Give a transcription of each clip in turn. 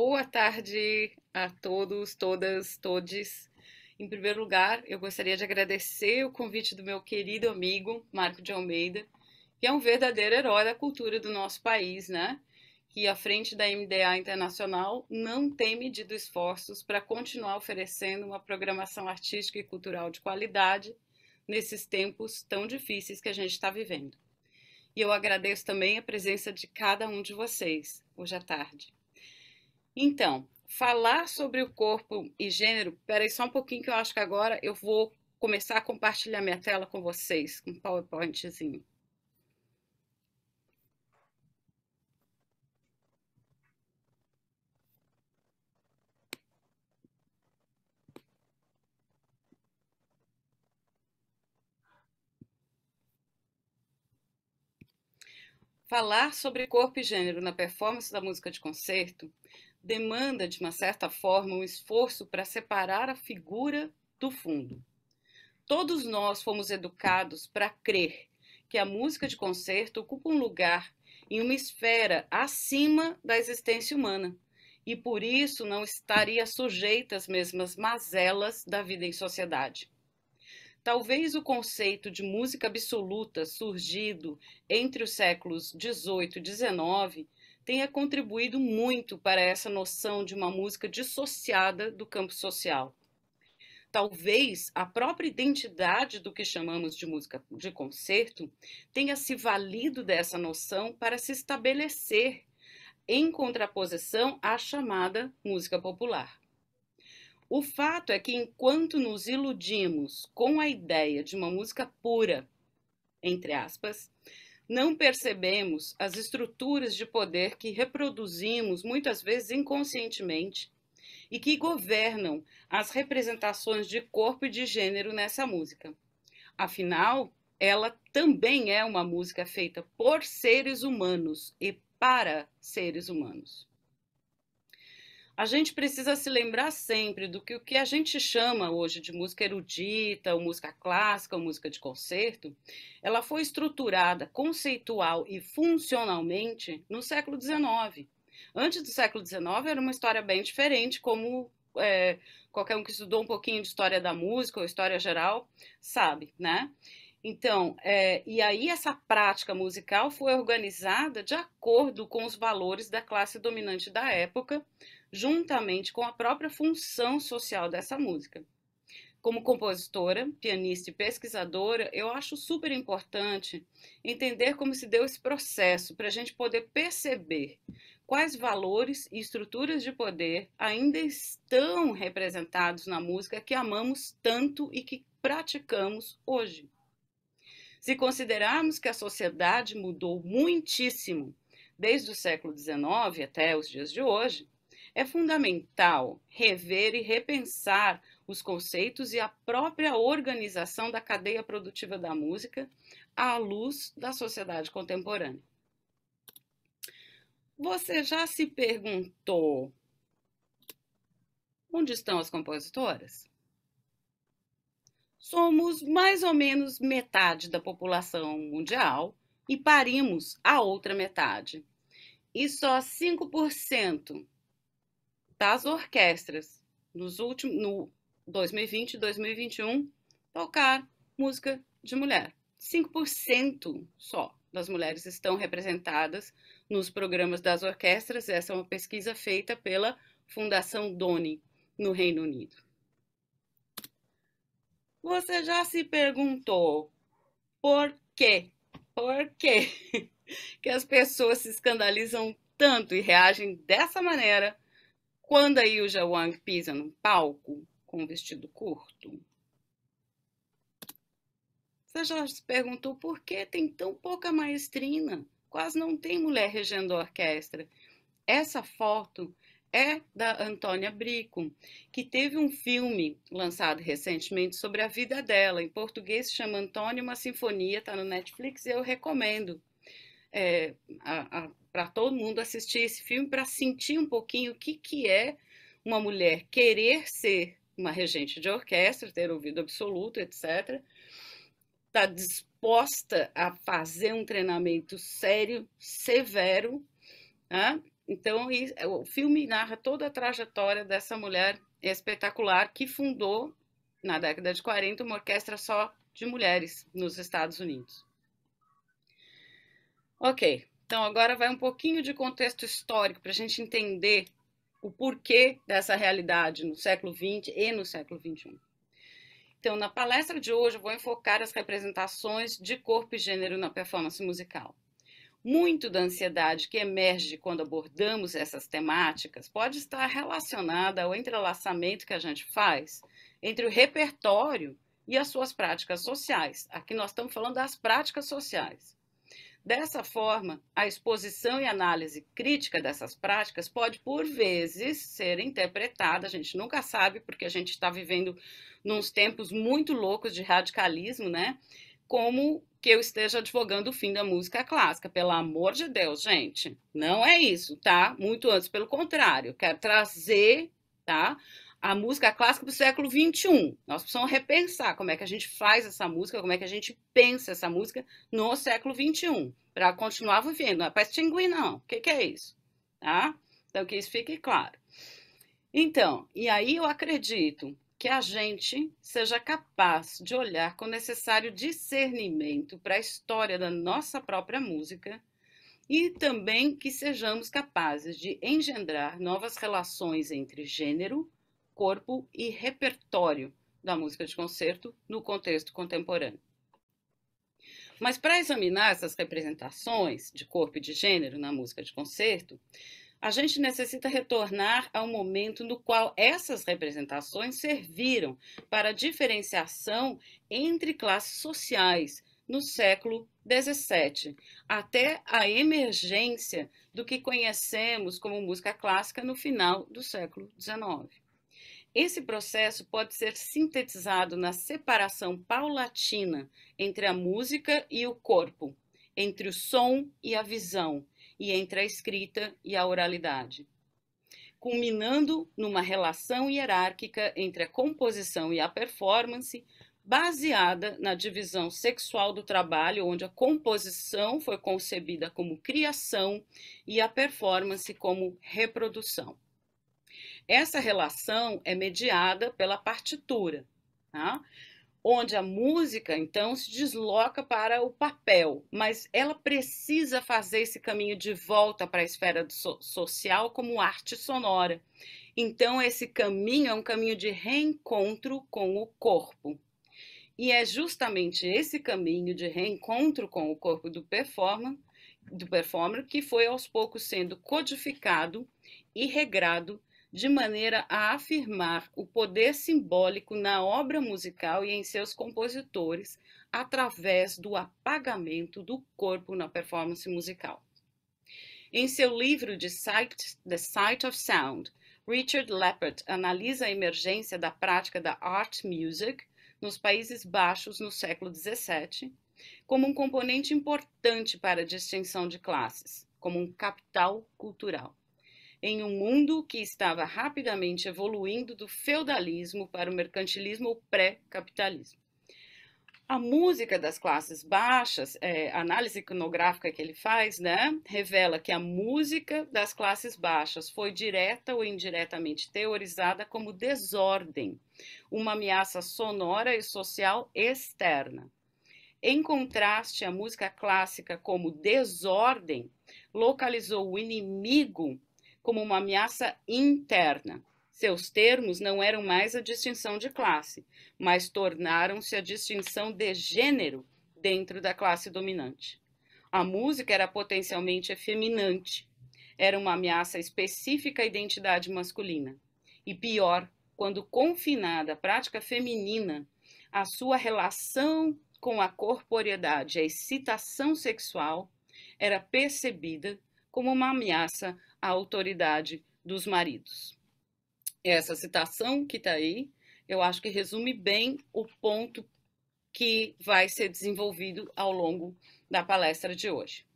Boa tarde a todos, todas, todes. Em primeiro lugar, eu gostaria de agradecer o convite do meu querido amigo Marco de Almeida, que é um verdadeiro herói da cultura do nosso país, né? Que à frente da MDA Internacional não tem medido esforços para continuar oferecendo uma programação artística e cultural de qualidade nesses tempos tão difíceis que a gente está vivendo. E eu agradeço também a presença de cada um de vocês hoje à tarde. Então, falar sobre o corpo e gênero, peraí só um pouquinho que eu acho que agora eu vou começar a compartilhar minha tela com vocês, com um PowerPointzinho. Falar sobre corpo e gênero na performance da música de concerto demanda, de uma certa forma, um esforço para separar a figura do fundo. Todos nós fomos educados para crer que a música de concerto ocupa um lugar em uma esfera acima da existência humana e por isso não estaria sujeita às mesmas mazelas da vida em sociedade. Talvez o conceito de música absoluta surgido entre os séculos 18 e 19 tenha contribuído muito para essa noção de uma música dissociada do campo social. Talvez a própria identidade do que chamamos de música de concerto tenha se valido dessa noção para se estabelecer em contraposição à chamada música popular. O fato é que enquanto nos iludimos com a ideia de uma música pura, entre aspas, não percebemos as estruturas de poder que reproduzimos, muitas vezes inconscientemente, e que governam as representações de corpo e de gênero nessa música. Afinal, ela também é uma música feita por seres humanos e para seres humanos a gente precisa se lembrar sempre do que o que a gente chama hoje de música erudita, ou música clássica, ou música de concerto, ela foi estruturada conceitual e funcionalmente no século XIX. Antes do século XIX era uma história bem diferente, como é, qualquer um que estudou um pouquinho de história da música ou história geral sabe, né? Então, é, e aí essa prática musical foi organizada de acordo com os valores da classe dominante da época, juntamente com a própria função social dessa música. Como compositora, pianista e pesquisadora, eu acho super importante entender como se deu esse processo para a gente poder perceber quais valores e estruturas de poder ainda estão representados na música que amamos tanto e que praticamos hoje. Se considerarmos que a sociedade mudou muitíssimo desde o século XIX até os dias de hoje, é fundamental rever e repensar os conceitos e a própria organização da cadeia produtiva da música à luz da sociedade contemporânea. Você já se perguntou onde estão as compositoras? Somos mais ou menos metade da população mundial e parimos a outra metade. E só 5% das orquestras nos últimos, no 2020 e 2021 tocar música de mulher. 5% só das mulheres estão representadas nos programas das orquestras. Essa é uma pesquisa feita pela Fundação Doni no Reino Unido. Você já se perguntou por quê? Por quê que as pessoas se escandalizam tanto e reagem dessa maneira quando a Yuja Wang pisa no palco com um vestido curto, você já se perguntou por que tem tão pouca maestrina? Quase não tem mulher regendo a orquestra. Essa foto é da Antônia Brico, que teve um filme lançado recentemente sobre a vida dela. Em português se chama Antônia, uma sinfonia, está no Netflix e eu recomendo é, para todo mundo assistir esse filme para sentir um pouquinho o que, que é uma mulher querer ser uma regente de orquestra, ter ouvido absoluto, etc. Está disposta a fazer um treinamento sério, severo. Né? Então, é, o filme narra toda a trajetória dessa mulher espetacular que fundou, na década de 40, uma orquestra só de mulheres nos Estados Unidos. Ok, então agora vai um pouquinho de contexto histórico para a gente entender o porquê dessa realidade no século XX e no século XXI. Então, na palestra de hoje, eu vou enfocar as representações de corpo e gênero na performance musical. Muito da ansiedade que emerge quando abordamos essas temáticas pode estar relacionada ao entrelaçamento que a gente faz entre o repertório e as suas práticas sociais. Aqui nós estamos falando das práticas sociais. Dessa forma, a exposição e análise crítica dessas práticas pode, por vezes, ser interpretada, a gente nunca sabe, porque a gente está vivendo nos tempos muito loucos de radicalismo, né? Como que eu esteja advogando o fim da música clássica. Pelo amor de Deus, gente, não é isso, tá? Muito antes, pelo contrário, quero trazer, tá? a música clássica do século XXI. Nós precisamos repensar como é que a gente faz essa música, como é que a gente pensa essa música no século XXI, para continuar vivendo. Não é para extinguir, não. O que, que é isso? Tá? Então, que isso fique claro. Então, e aí eu acredito que a gente seja capaz de olhar com necessário discernimento para a história da nossa própria música e também que sejamos capazes de engendrar novas relações entre gênero, corpo e repertório da música de concerto no contexto contemporâneo. Mas para examinar essas representações de corpo e de gênero na música de concerto, a gente necessita retornar ao momento no qual essas representações serviram para a diferenciação entre classes sociais no século XVII, até a emergência do que conhecemos como música clássica no final do século XIX. Esse processo pode ser sintetizado na separação paulatina entre a música e o corpo, entre o som e a visão, e entre a escrita e a oralidade, culminando numa relação hierárquica entre a composição e a performance, baseada na divisão sexual do trabalho, onde a composição foi concebida como criação e a performance como reprodução. Essa relação é mediada pela partitura, tá? onde a música então se desloca para o papel, mas ela precisa fazer esse caminho de volta para a esfera so social como arte sonora. Então esse caminho é um caminho de reencontro com o corpo. E é justamente esse caminho de reencontro com o corpo do performer, do performer que foi aos poucos sendo codificado e regrado de maneira a afirmar o poder simbólico na obra musical e em seus compositores através do apagamento do corpo na performance musical. Em seu livro The Sight, The Sight of Sound, Richard Leppert analisa a emergência da prática da art music nos Países Baixos no século XVII como um componente importante para a distinção de classes, como um capital cultural em um mundo que estava rapidamente evoluindo do feudalismo para o mercantilismo ou pré-capitalismo. A música das classes baixas, é, a análise iconográfica que ele faz, né, revela que a música das classes baixas foi direta ou indiretamente teorizada como desordem, uma ameaça sonora e social externa. Em contraste, a música clássica, como desordem, localizou o inimigo como uma ameaça interna. Seus termos não eram mais a distinção de classe, mas tornaram-se a distinção de gênero dentro da classe dominante. A música era potencialmente efeminante, era uma ameaça específica à identidade masculina. E pior, quando confinada à prática feminina, a sua relação com a corporeidade, a excitação sexual, era percebida como uma ameaça a autoridade dos maridos. Essa citação que está aí, eu acho que resume bem o ponto que vai ser desenvolvido ao longo da palestra de hoje.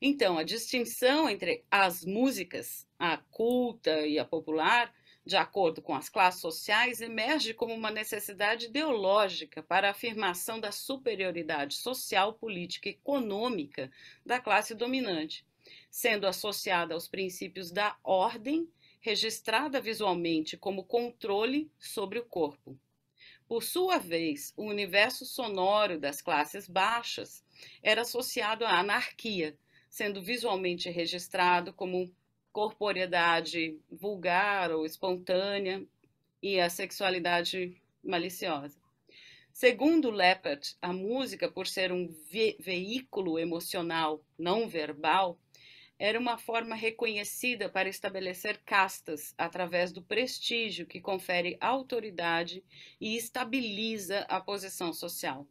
Então, a distinção entre as músicas, a culta e a popular, de acordo com as classes sociais, emerge como uma necessidade ideológica para a afirmação da superioridade social, política e econômica da classe dominante, sendo associada aos princípios da ordem, registrada visualmente como controle sobre o corpo. Por sua vez, o universo sonoro das classes baixas era associado à anarquia, sendo visualmente registrado como corporeidade vulgar ou espontânea e a sexualidade maliciosa. Segundo Leppert, a música, por ser um ve veículo emocional não verbal, era uma forma reconhecida para estabelecer castas através do prestígio que confere autoridade e estabiliza a posição social.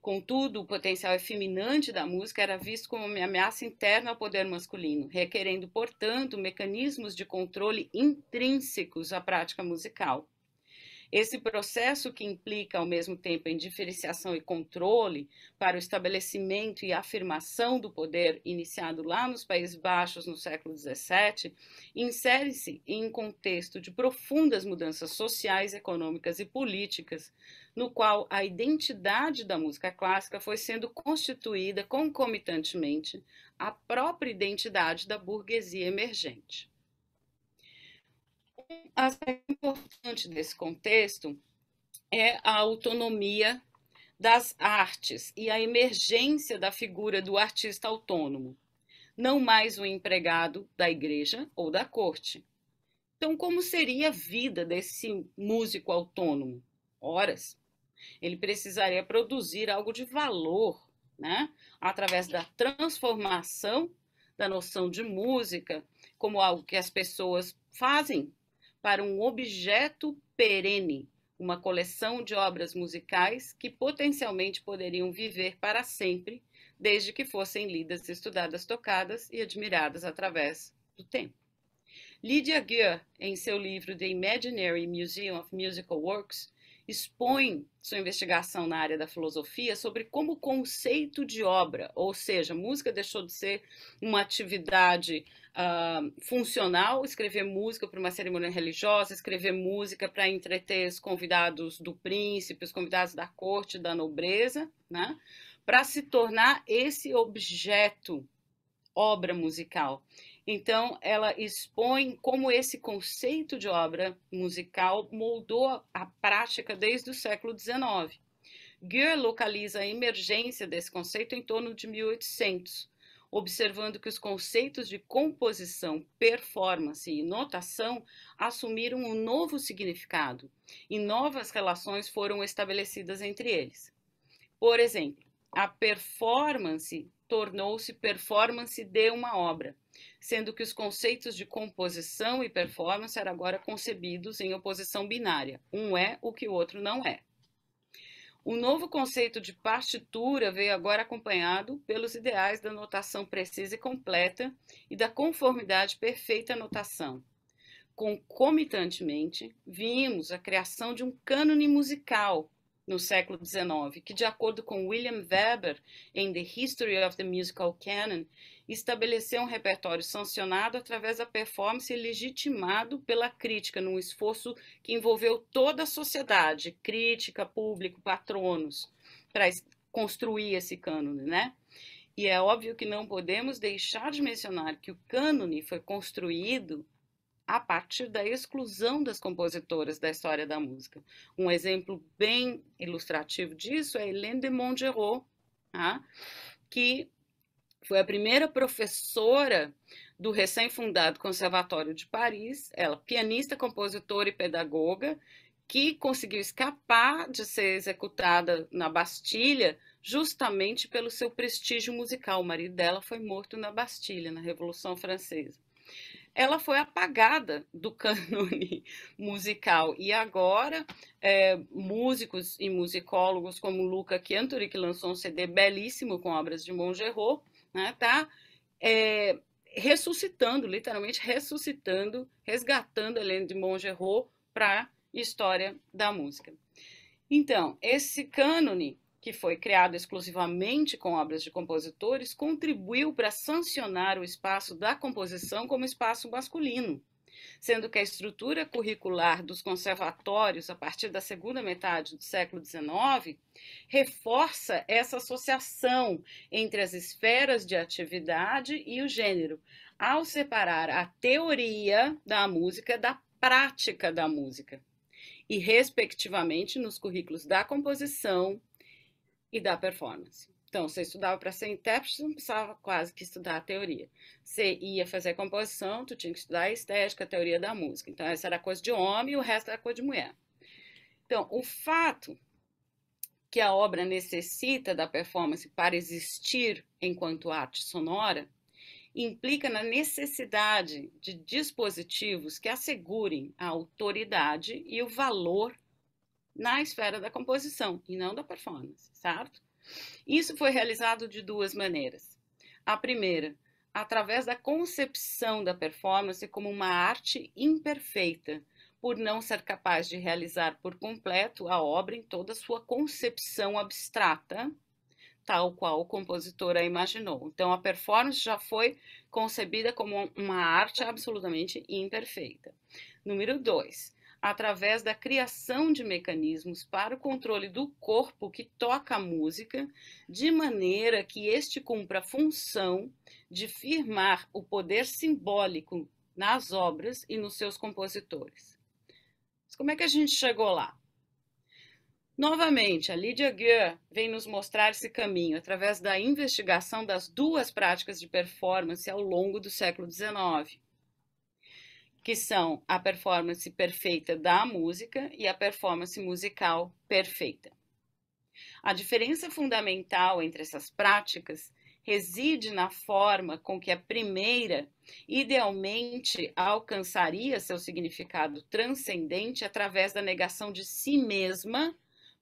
Contudo, o potencial efeminante da música era visto como uma ameaça interna ao poder masculino, requerendo, portanto, mecanismos de controle intrínsecos à prática musical. Esse processo que implica, ao mesmo tempo, em diferenciação e controle para o estabelecimento e afirmação do poder iniciado lá nos Países Baixos no século XVII, insere-se em um contexto de profundas mudanças sociais, econômicas e políticas, no qual a identidade da música clássica foi sendo constituída concomitantemente à própria identidade da burguesia emergente aspecto importante desse contexto é a autonomia das artes e a emergência da figura do artista autônomo, não mais o um empregado da igreja ou da corte. Então, como seria a vida desse músico autônomo? Horas. Ele precisaria produzir algo de valor, né? através da transformação da noção de música como algo que as pessoas fazem para um objeto perene, uma coleção de obras musicais que potencialmente poderiam viver para sempre, desde que fossem lidas, estudadas, tocadas e admiradas através do tempo. Lydia Gear, em seu livro The Imaginary Museum of Musical Works, expõe sua investigação na área da filosofia sobre como o conceito de obra, ou seja, música deixou de ser uma atividade uh, funcional, escrever música para uma cerimônia religiosa, escrever música para entreter os convidados do príncipe, os convidados da corte, da nobreza, né? para se tornar esse objeto, obra musical. Então, ela expõe como esse conceito de obra musical moldou a prática desde o século XIX. Goethe localiza a emergência desse conceito em torno de 1800, observando que os conceitos de composição, performance e notação assumiram um novo significado e novas relações foram estabelecidas entre eles. Por exemplo, a performance tornou-se performance de uma obra sendo que os conceitos de composição e performance eram agora concebidos em oposição binária: um é o que o outro não é. O novo conceito de partitura veio agora acompanhado pelos ideais da notação precisa e completa e da conformidade perfeita à notação. Concomitantemente, vimos a criação de um cânone musical no século XIX, que, de acordo com William Weber, em The History of the Musical Canon, estabelecer um repertório sancionado através da performance legitimado pela crítica, num esforço que envolveu toda a sociedade, crítica, público, patronos, para construir esse cânone, né? E é óbvio que não podemos deixar de mencionar que o cânone foi construído a partir da exclusão das compositoras da história da música. Um exemplo bem ilustrativo disso é Hélène de Montgerot, tá? que foi a primeira professora do recém-fundado Conservatório de Paris, ela pianista, compositora e pedagoga, que conseguiu escapar de ser executada na Bastilha justamente pelo seu prestígio musical. O marido dela foi morto na Bastilha, na Revolução Francesa. Ela foi apagada do cânone musical e agora é, músicos e musicólogos como Luca Chiantori, que lançou um CD belíssimo com obras de Mongerot, está né, é, ressuscitando, literalmente ressuscitando, resgatando a Helene de Mongerot para a história da música. Então, esse cânone, que foi criado exclusivamente com obras de compositores, contribuiu para sancionar o espaço da composição como espaço masculino sendo que a estrutura curricular dos conservatórios a partir da segunda metade do século XIX reforça essa associação entre as esferas de atividade e o gênero, ao separar a teoria da música da prática da música, e respectivamente nos currículos da composição e da performance. Então, você estudava para ser intérprete, não precisava quase que estudar a teoria. Você ia fazer composição, tu tinha que estudar a estética, a teoria da música. Então, essa era coisa de homem e o resto era coisa de mulher. Então, o fato que a obra necessita da performance para existir enquanto arte sonora implica na necessidade de dispositivos que assegurem a autoridade e o valor na esfera da composição e não da performance, certo? Isso foi realizado de duas maneiras. A primeira, através da concepção da performance como uma arte imperfeita, por não ser capaz de realizar por completo a obra em toda sua concepção abstrata, tal qual o compositor a imaginou. Então, a performance já foi concebida como uma arte absolutamente imperfeita. Número dois, através da criação de mecanismos para o controle do corpo que toca a música, de maneira que este cumpra a função de firmar o poder simbólico nas obras e nos seus compositores. Mas como é que a gente chegou lá? Novamente, a Lydia Gueux vem nos mostrar esse caminho através da investigação das duas práticas de performance ao longo do século XIX que são a performance perfeita da música e a performance musical perfeita. A diferença fundamental entre essas práticas reside na forma com que a primeira idealmente alcançaria seu significado transcendente através da negação de si mesma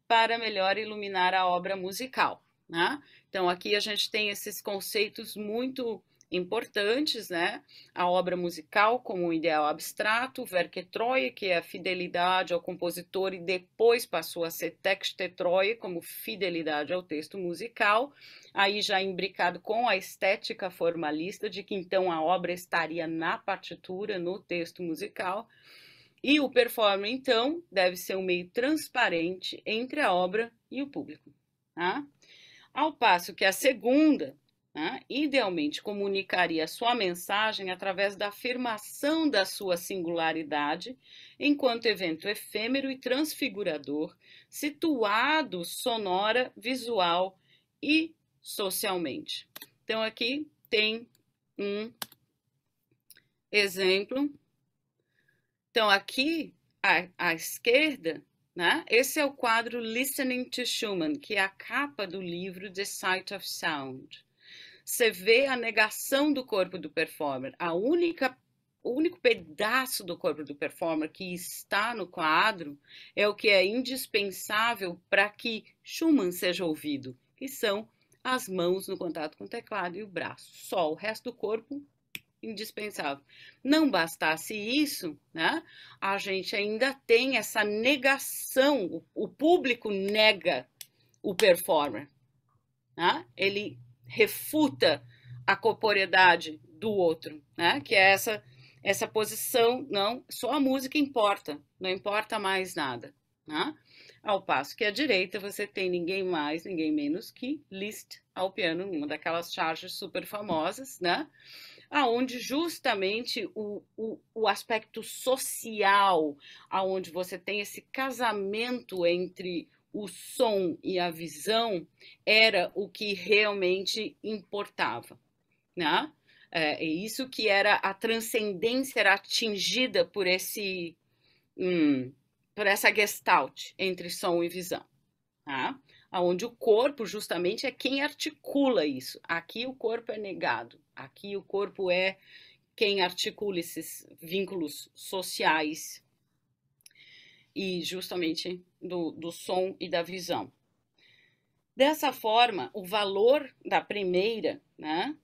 para melhor iluminar a obra musical. Né? Então, aqui a gente tem esses conceitos muito importantes, né? A obra musical como um ideal abstrato, Verke Troie, que é a fidelidade ao compositor e depois passou a ser Texte Troie, como fidelidade ao texto musical, aí já imbricado com a estética formalista de que então a obra estaria na partitura, no texto musical. E o performer, então, deve ser um meio transparente entre a obra e o público. Tá? Ao passo que a segunda, né, idealmente comunicaria sua mensagem através da afirmação da sua singularidade, enquanto evento efêmero e transfigurador, situado sonora, visual e socialmente. Então, aqui tem um exemplo. Então, aqui à, à esquerda, né, esse é o quadro Listening to Schumann, que é a capa do livro The Sight of Sound você vê a negação do corpo do performer. A única o único pedaço do corpo do performer que está no quadro é o que é indispensável para que Schumann seja ouvido, que são as mãos no contato com o teclado e o braço. Só o resto do corpo indispensável. Não bastasse isso, né? A gente ainda tem essa negação, o público nega o performer, né? Ele refuta a corporeidade do outro, né? Que é essa essa posição, não, só a música importa, não importa mais nada, né? Ao passo que à direita você tem ninguém mais, ninguém menos que Liszt ao piano, uma daquelas charges super famosas, né? aonde justamente o, o, o, aspecto social, aonde você tem esse casamento entre o som e a visão era o que realmente importava, né? É, é isso que era a transcendência era atingida por esse hum, por essa gestalt entre som e visão, tá? Aonde o corpo justamente é quem articula isso. Aqui o corpo é negado, aqui o corpo é quem articula esses vínculos sociais e justamente do, do som e da visão. Dessa forma, o valor da primeira né,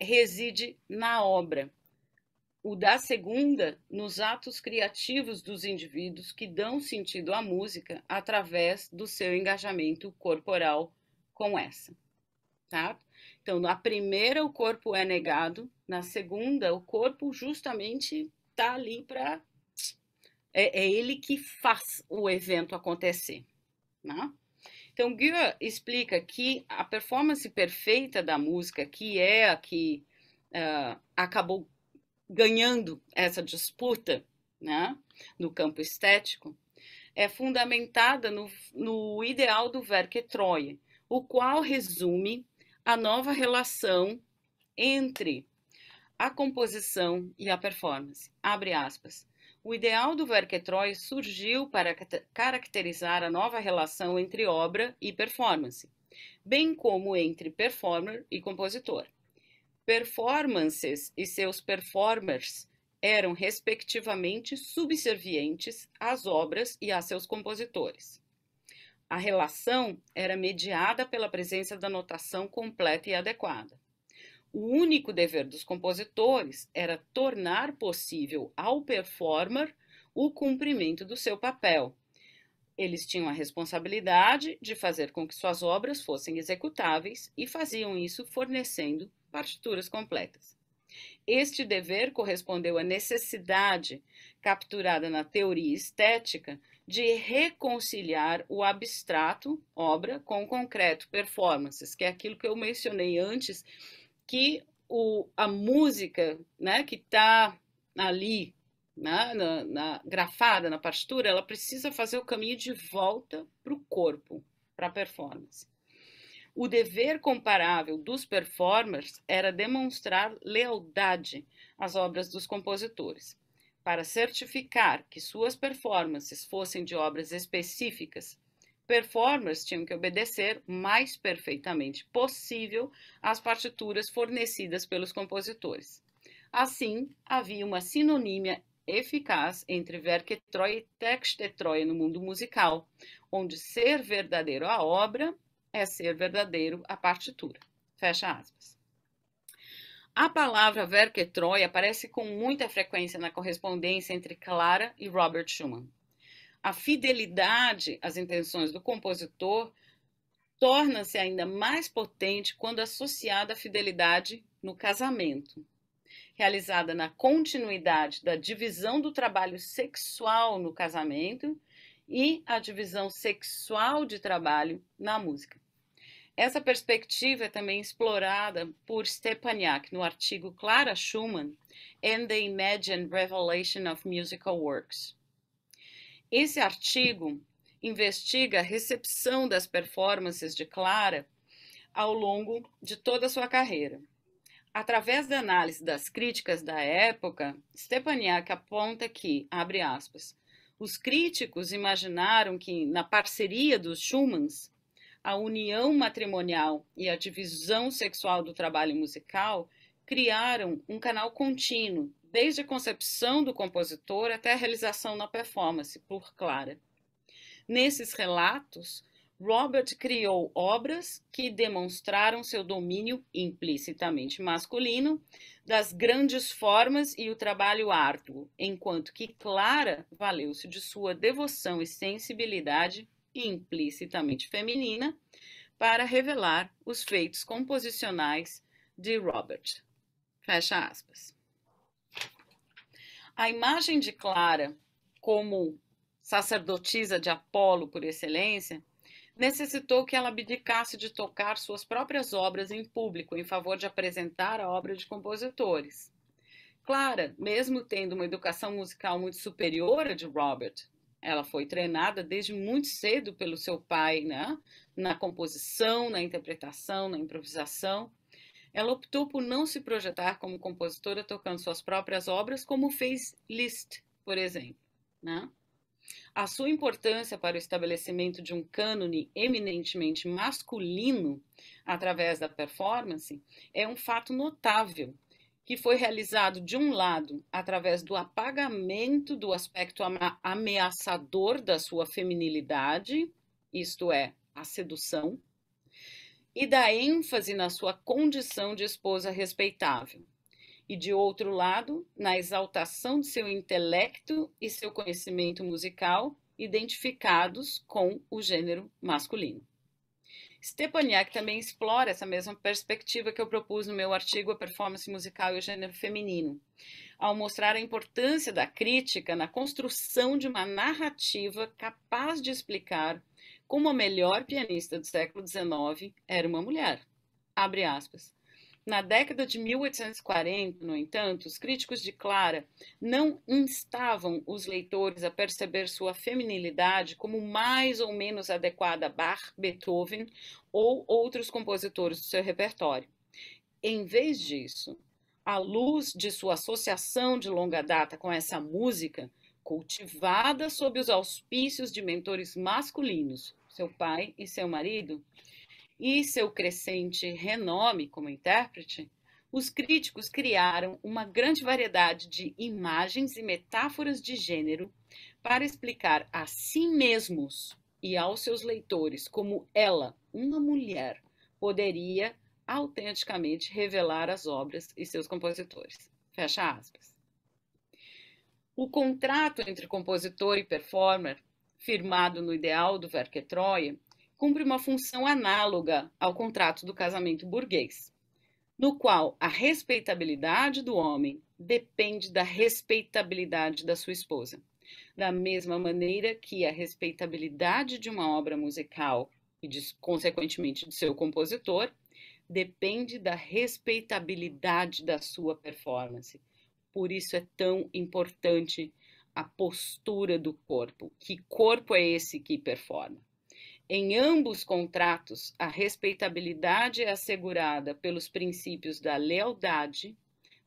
reside na obra, o da segunda nos atos criativos dos indivíduos que dão sentido à música através do seu engajamento corporal com essa. Tá? Então, na primeira, o corpo é negado, na segunda, o corpo justamente está ali para é, é ele que faz o evento acontecer. Né? Então, Guia explica que a performance perfeita da música, que é a que uh, acabou ganhando essa disputa né, no campo estético, é fundamentada no, no ideal do Werke Troie, o qual resume a nova relação entre a composição e a performance. Abre aspas. O ideal do Verquetroy surgiu para caracterizar a nova relação entre obra e performance, bem como entre performer e compositor. Performances e seus performers eram, respectivamente, subservientes às obras e a seus compositores. A relação era mediada pela presença da notação completa e adequada. O único dever dos compositores era tornar possível ao performer o cumprimento do seu papel. Eles tinham a responsabilidade de fazer com que suas obras fossem executáveis e faziam isso fornecendo partituras completas. Este dever correspondeu à necessidade, capturada na teoria estética, de reconciliar o abstrato, obra, com o concreto, performances, que é aquilo que eu mencionei antes que o, a música né, que está ali, na, né, na, na, grafada, na partitura, ela precisa fazer o caminho de volta para o corpo, para a performance. O dever comparável dos performers era demonstrar lealdade às obras dos compositores. Para certificar que suas performances fossem de obras específicas performers tinham que obedecer o mais perfeitamente possível às partituras fornecidas pelos compositores. Assim, havia uma sinonímia eficaz entre Werke e Texte no mundo musical, onde ser verdadeiro a obra é ser verdadeiro a partitura. Fecha aspas. A palavra Werke aparece com muita frequência na correspondência entre Clara e Robert Schumann a fidelidade às intenções do compositor torna-se ainda mais potente quando associada à fidelidade no casamento. Realizada na continuidade da divisão do trabalho sexual no casamento e a divisão sexual de trabalho na música. Essa perspectiva é também explorada por Stepaniak no artigo Clara Schumann and the Imagined Revelation of Musical Works, esse artigo investiga a recepção das performances de Clara ao longo de toda a sua carreira. Através da análise das críticas da época, Stepaniak aponta que, abre aspas, os críticos imaginaram que, na parceria dos Schumanns, a união matrimonial e a divisão sexual do trabalho musical criaram um canal contínuo desde a concepção do compositor até a realização na performance, por Clara. Nesses relatos, Robert criou obras que demonstraram seu domínio implicitamente masculino das grandes formas e o trabalho árduo, enquanto que Clara valeu-se de sua devoção e sensibilidade implicitamente feminina para revelar os feitos composicionais de Robert. Fecha aspas. A imagem de Clara como sacerdotisa de Apolo por excelência necessitou que ela abdicasse de tocar suas próprias obras em público em favor de apresentar a obra de compositores. Clara, mesmo tendo uma educação musical muito superior à de Robert, ela foi treinada desde muito cedo pelo seu pai, né? Na composição, na interpretação, na improvisação. Ela optou por não se projetar como compositora tocando suas próprias obras, como fez Liszt, por exemplo. Né? A sua importância para o estabelecimento de um cânone eminentemente masculino através da performance é um fato notável, que foi realizado, de um lado, através do apagamento do aspecto ameaçador da sua feminilidade, isto é, a sedução, e dá ênfase na sua condição de esposa respeitável, e de outro lado, na exaltação de seu intelecto e seu conhecimento musical, identificados com o gênero masculino. Stepaniak também explora essa mesma perspectiva que eu propus no meu artigo A Performance Musical e o Gênero Feminino, ao mostrar a importância da crítica na construção de uma narrativa capaz de explicar como a melhor pianista do século XIX era uma mulher. Abre aspas. Na década de 1840, no entanto, os críticos de Clara não instavam os leitores a perceber sua feminilidade como mais ou menos adequada a Bach, Beethoven ou outros compositores do seu repertório. Em vez disso, à luz de sua associação de longa data com essa música, cultivada sob os auspícios de mentores masculinos, seu pai e seu marido, e seu crescente renome como intérprete, os críticos criaram uma grande variedade de imagens e metáforas de gênero para explicar a si mesmos e aos seus leitores como ela, uma mulher, poderia autenticamente revelar as obras e seus compositores. Fecha aspas. O contrato entre compositor e performer firmado no ideal do Werker cumpre uma função análoga ao contrato do casamento burguês, no qual a respeitabilidade do homem depende da respeitabilidade da sua esposa. Da mesma maneira que a respeitabilidade de uma obra musical e, consequentemente, de seu compositor depende da respeitabilidade da sua performance. Por isso é tão importante a postura do corpo. Que corpo é esse que performa? Em ambos contratos, a respeitabilidade é assegurada pelos princípios da lealdade,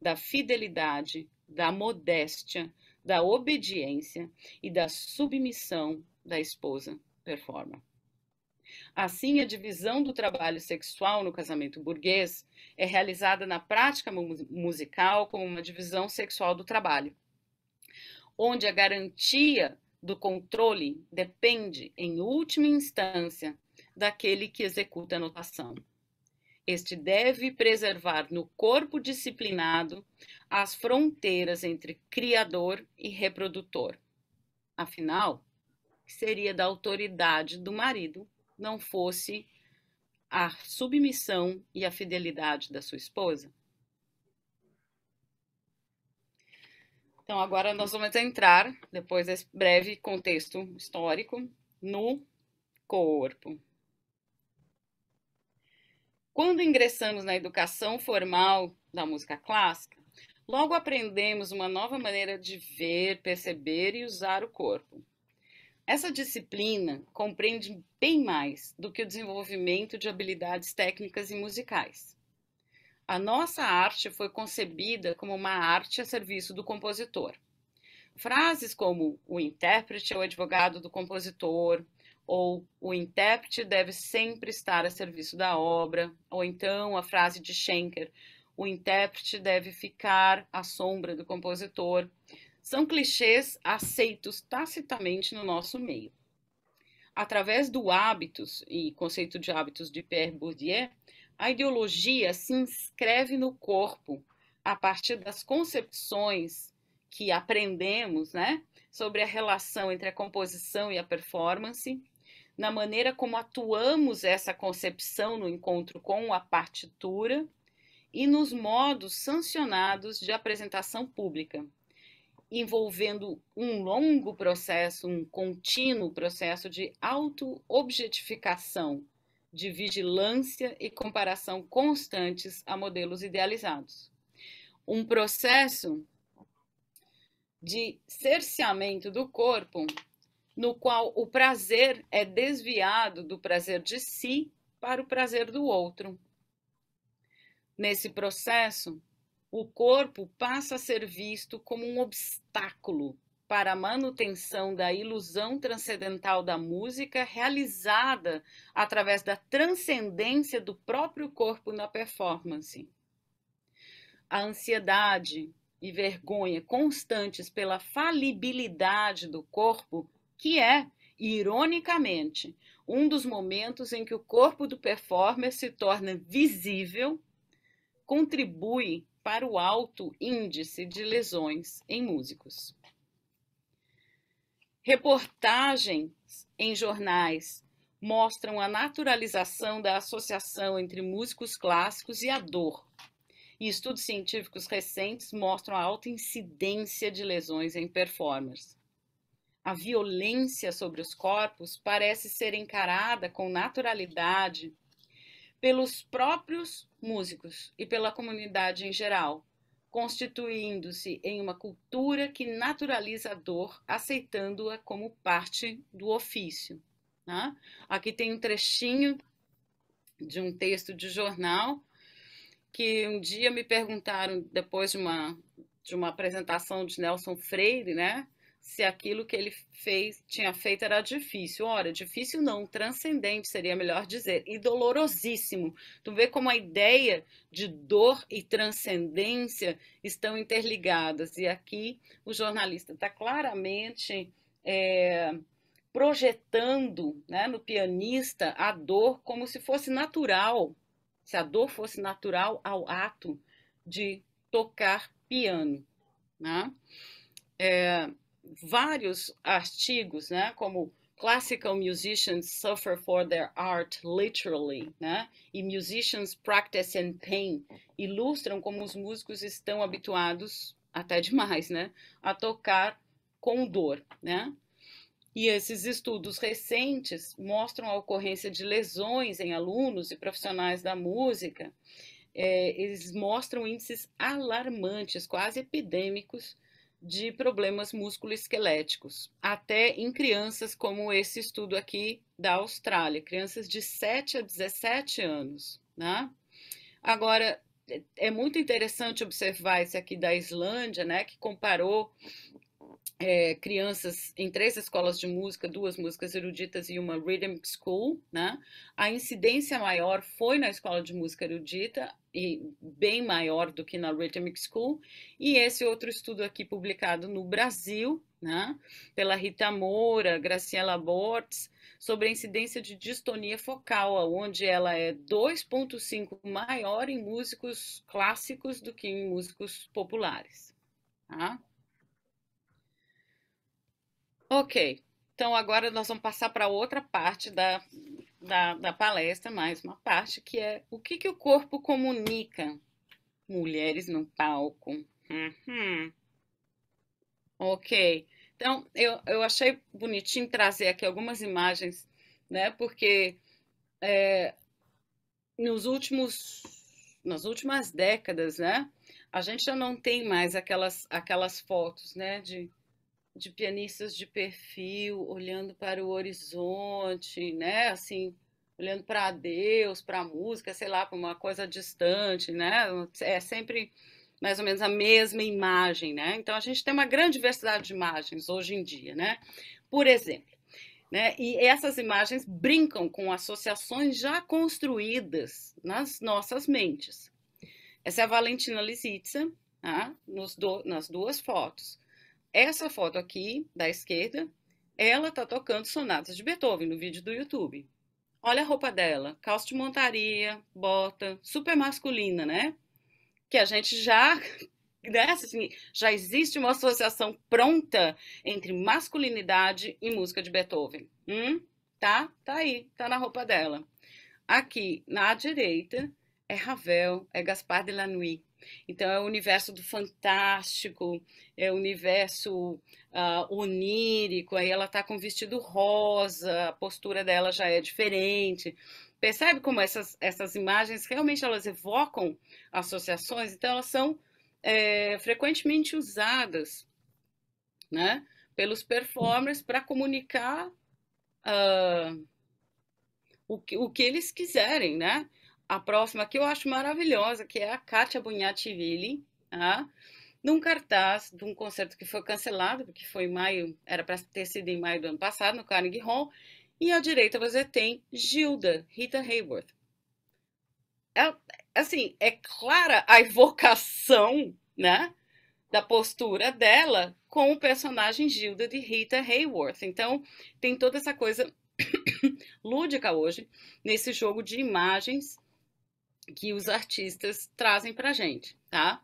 da fidelidade, da modéstia, da obediência e da submissão da esposa performa. Assim, a divisão do trabalho sexual no casamento burguês é realizada na prática musical como uma divisão sexual do trabalho onde a garantia do controle depende, em última instância, daquele que executa a notação. Este deve preservar no corpo disciplinado as fronteiras entre criador e reprodutor. Afinal, seria da autoridade do marido não fosse a submissão e a fidelidade da sua esposa? Então, agora nós vamos entrar, depois desse breve contexto histórico, no corpo. Quando ingressamos na educação formal da música clássica, logo aprendemos uma nova maneira de ver, perceber e usar o corpo. Essa disciplina compreende bem mais do que o desenvolvimento de habilidades técnicas e musicais. A nossa arte foi concebida como uma arte a serviço do compositor. Frases como o intérprete é o advogado do compositor, ou o intérprete deve sempre estar a serviço da obra, ou então a frase de Schenker, o intérprete deve ficar à sombra do compositor, são clichês aceitos tacitamente no nosso meio. Através do hábitos e conceito de hábitos de Pierre Bourdieu, a ideologia se inscreve no corpo a partir das concepções que aprendemos né, sobre a relação entre a composição e a performance, na maneira como atuamos essa concepção no encontro com a partitura e nos modos sancionados de apresentação pública, envolvendo um longo processo, um contínuo processo de auto-objetificação de vigilância e comparação constantes a modelos idealizados. Um processo de cerceamento do corpo, no qual o prazer é desviado do prazer de si para o prazer do outro. Nesse processo, o corpo passa a ser visto como um obstáculo para a manutenção da ilusão transcendental da música, realizada através da transcendência do próprio corpo na performance. A ansiedade e vergonha constantes pela falibilidade do corpo, que é, ironicamente, um dos momentos em que o corpo do performer se torna visível, contribui para o alto índice de lesões em músicos. Reportagens em jornais mostram a naturalização da associação entre músicos clássicos e a dor. E estudos científicos recentes mostram a alta incidência de lesões em performers. A violência sobre os corpos parece ser encarada com naturalidade pelos próprios músicos e pela comunidade em geral, constituindo-se em uma cultura que naturaliza a dor, aceitando-a como parte do ofício. Né? Aqui tem um trechinho de um texto de jornal que um dia me perguntaram, depois de uma, de uma apresentação de Nelson Freire, né? se aquilo que ele fez, tinha feito era difícil. Ora, difícil não, transcendente seria melhor dizer, e dolorosíssimo. Tu vê como a ideia de dor e transcendência estão interligadas. E aqui o jornalista está claramente é, projetando né, no pianista a dor como se fosse natural, se a dor fosse natural ao ato de tocar piano. Né? É, vários artigos, né, como Classical Musicians Suffer for Their Art Literally, né, e Musicians Practice in Pain, ilustram como os músicos estão habituados, até demais, né, a tocar com dor, né? E esses estudos recentes mostram a ocorrência de lesões em alunos e profissionais da música. É, eles mostram índices alarmantes, quase epidêmicos, de problemas musculoesqueléticos, até em crianças como esse estudo aqui da Austrália, crianças de 7 a 17 anos. Né? Agora, é, é muito interessante observar esse aqui da Islândia, né, que comparou é, crianças em três escolas de música, duas músicas eruditas e uma rhythm school, né? A incidência maior foi na escola de música erudita e bem maior do que na rhythmic school. E esse outro estudo aqui publicado no Brasil, né? Pela Rita Moura, Graciela Bortz, sobre a incidência de distonia focal, onde ela é 2,5 maior em músicos clássicos do que em músicos populares. Tá? Ok, então agora nós vamos passar para outra parte da, da, da, palestra, mais uma parte, que é o que, que o corpo comunica? Mulheres no palco. Uhum. Ok, então eu, eu achei bonitinho trazer aqui algumas imagens, né? Porque é, nos últimos, nas últimas décadas, né? A gente já não tem mais aquelas, aquelas fotos, né? De, de pianistas de perfil, olhando para o horizonte, né? Assim, olhando para Deus, para a música, sei lá, para uma coisa distante, né? É sempre mais ou menos a mesma imagem, né? Então a gente tem uma grande diversidade de imagens hoje em dia, né? Por exemplo, né? E essas imagens brincam com associações já construídas nas nossas mentes. Essa é a Valentina Lisitsa, tá? Nos do, nas duas fotos. Essa foto aqui, da esquerda, ela está tocando sonatas de Beethoven no vídeo do YouTube. Olha a roupa dela, calça de montaria, bota, super masculina, né? Que a gente já, né, assim, já existe uma associação pronta entre masculinidade e música de Beethoven. Hum? Tá? Tá aí, tá na roupa dela. Aqui, na direita, é Ravel, é Gaspar de Lanui. Então, é o universo do fantástico, é o universo uh, onírico. Aí ela está com vestido rosa, a postura dela já é diferente. Percebe como essas, essas imagens realmente elas evocam associações? Então, elas são é, frequentemente usadas né, pelos performers para comunicar uh, o, que, o que eles quiserem, né? a próxima, que eu acho maravilhosa, que é a Katia Bunyatvili, ah, tá? num cartaz de um concerto que foi cancelado, porque foi em maio, era para ter sido em maio do ano passado, no Carnegie Hall, e à direita você tem Gilda, Rita Hayworth. É, assim, é clara a evocação, né, da postura dela com o personagem Gilda de Rita Hayworth. Então, tem toda essa coisa lúdica hoje nesse jogo de imagens que os artistas trazem para a gente, tá?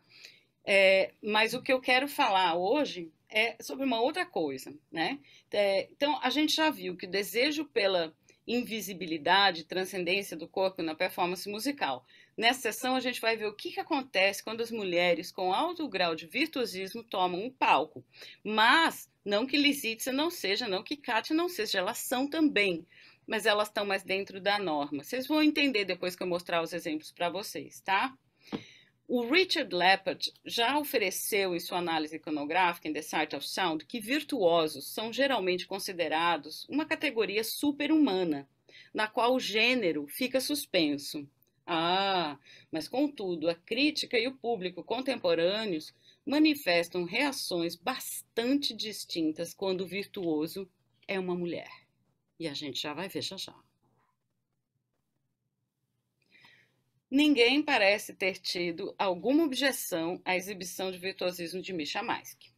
É, mas o que eu quero falar hoje é sobre uma outra coisa, né? É, então, a gente já viu que o desejo pela invisibilidade, transcendência do corpo na performance musical. Nessa sessão, a gente vai ver o que, que acontece quando as mulheres com alto grau de virtuosismo tomam um palco. Mas, não que Lisitsa não seja, não que Kátia não seja, elas são também mas elas estão mais dentro da norma. Vocês vão entender depois que eu mostrar os exemplos para vocês, tá? O Richard Leppard já ofereceu em sua análise iconográfica em The Sight of Sound que virtuosos são geralmente considerados uma categoria super-humana, na qual o gênero fica suspenso. Ah, mas contudo, a crítica e o público contemporâneos manifestam reações bastante distintas quando o virtuoso é uma mulher. E a gente já vai ver já já. Ninguém parece ter tido alguma objeção à exibição de virtuosismo de Misha Maisky.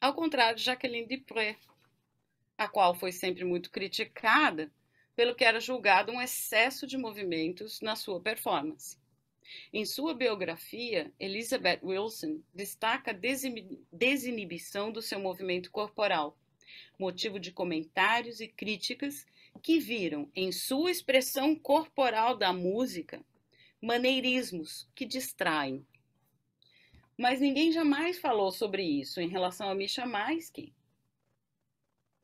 Ao contrário de Jacqueline Dupré, a qual foi sempre muito criticada pelo que era julgado um excesso de movimentos na sua performance. Em sua biografia, Elizabeth Wilson destaca a desinibição do seu movimento corporal, motivo de comentários e críticas que viram em sua expressão corporal da música maneirismos que distraem. Mas ninguém jamais falou sobre isso em relação a Misha Maisky.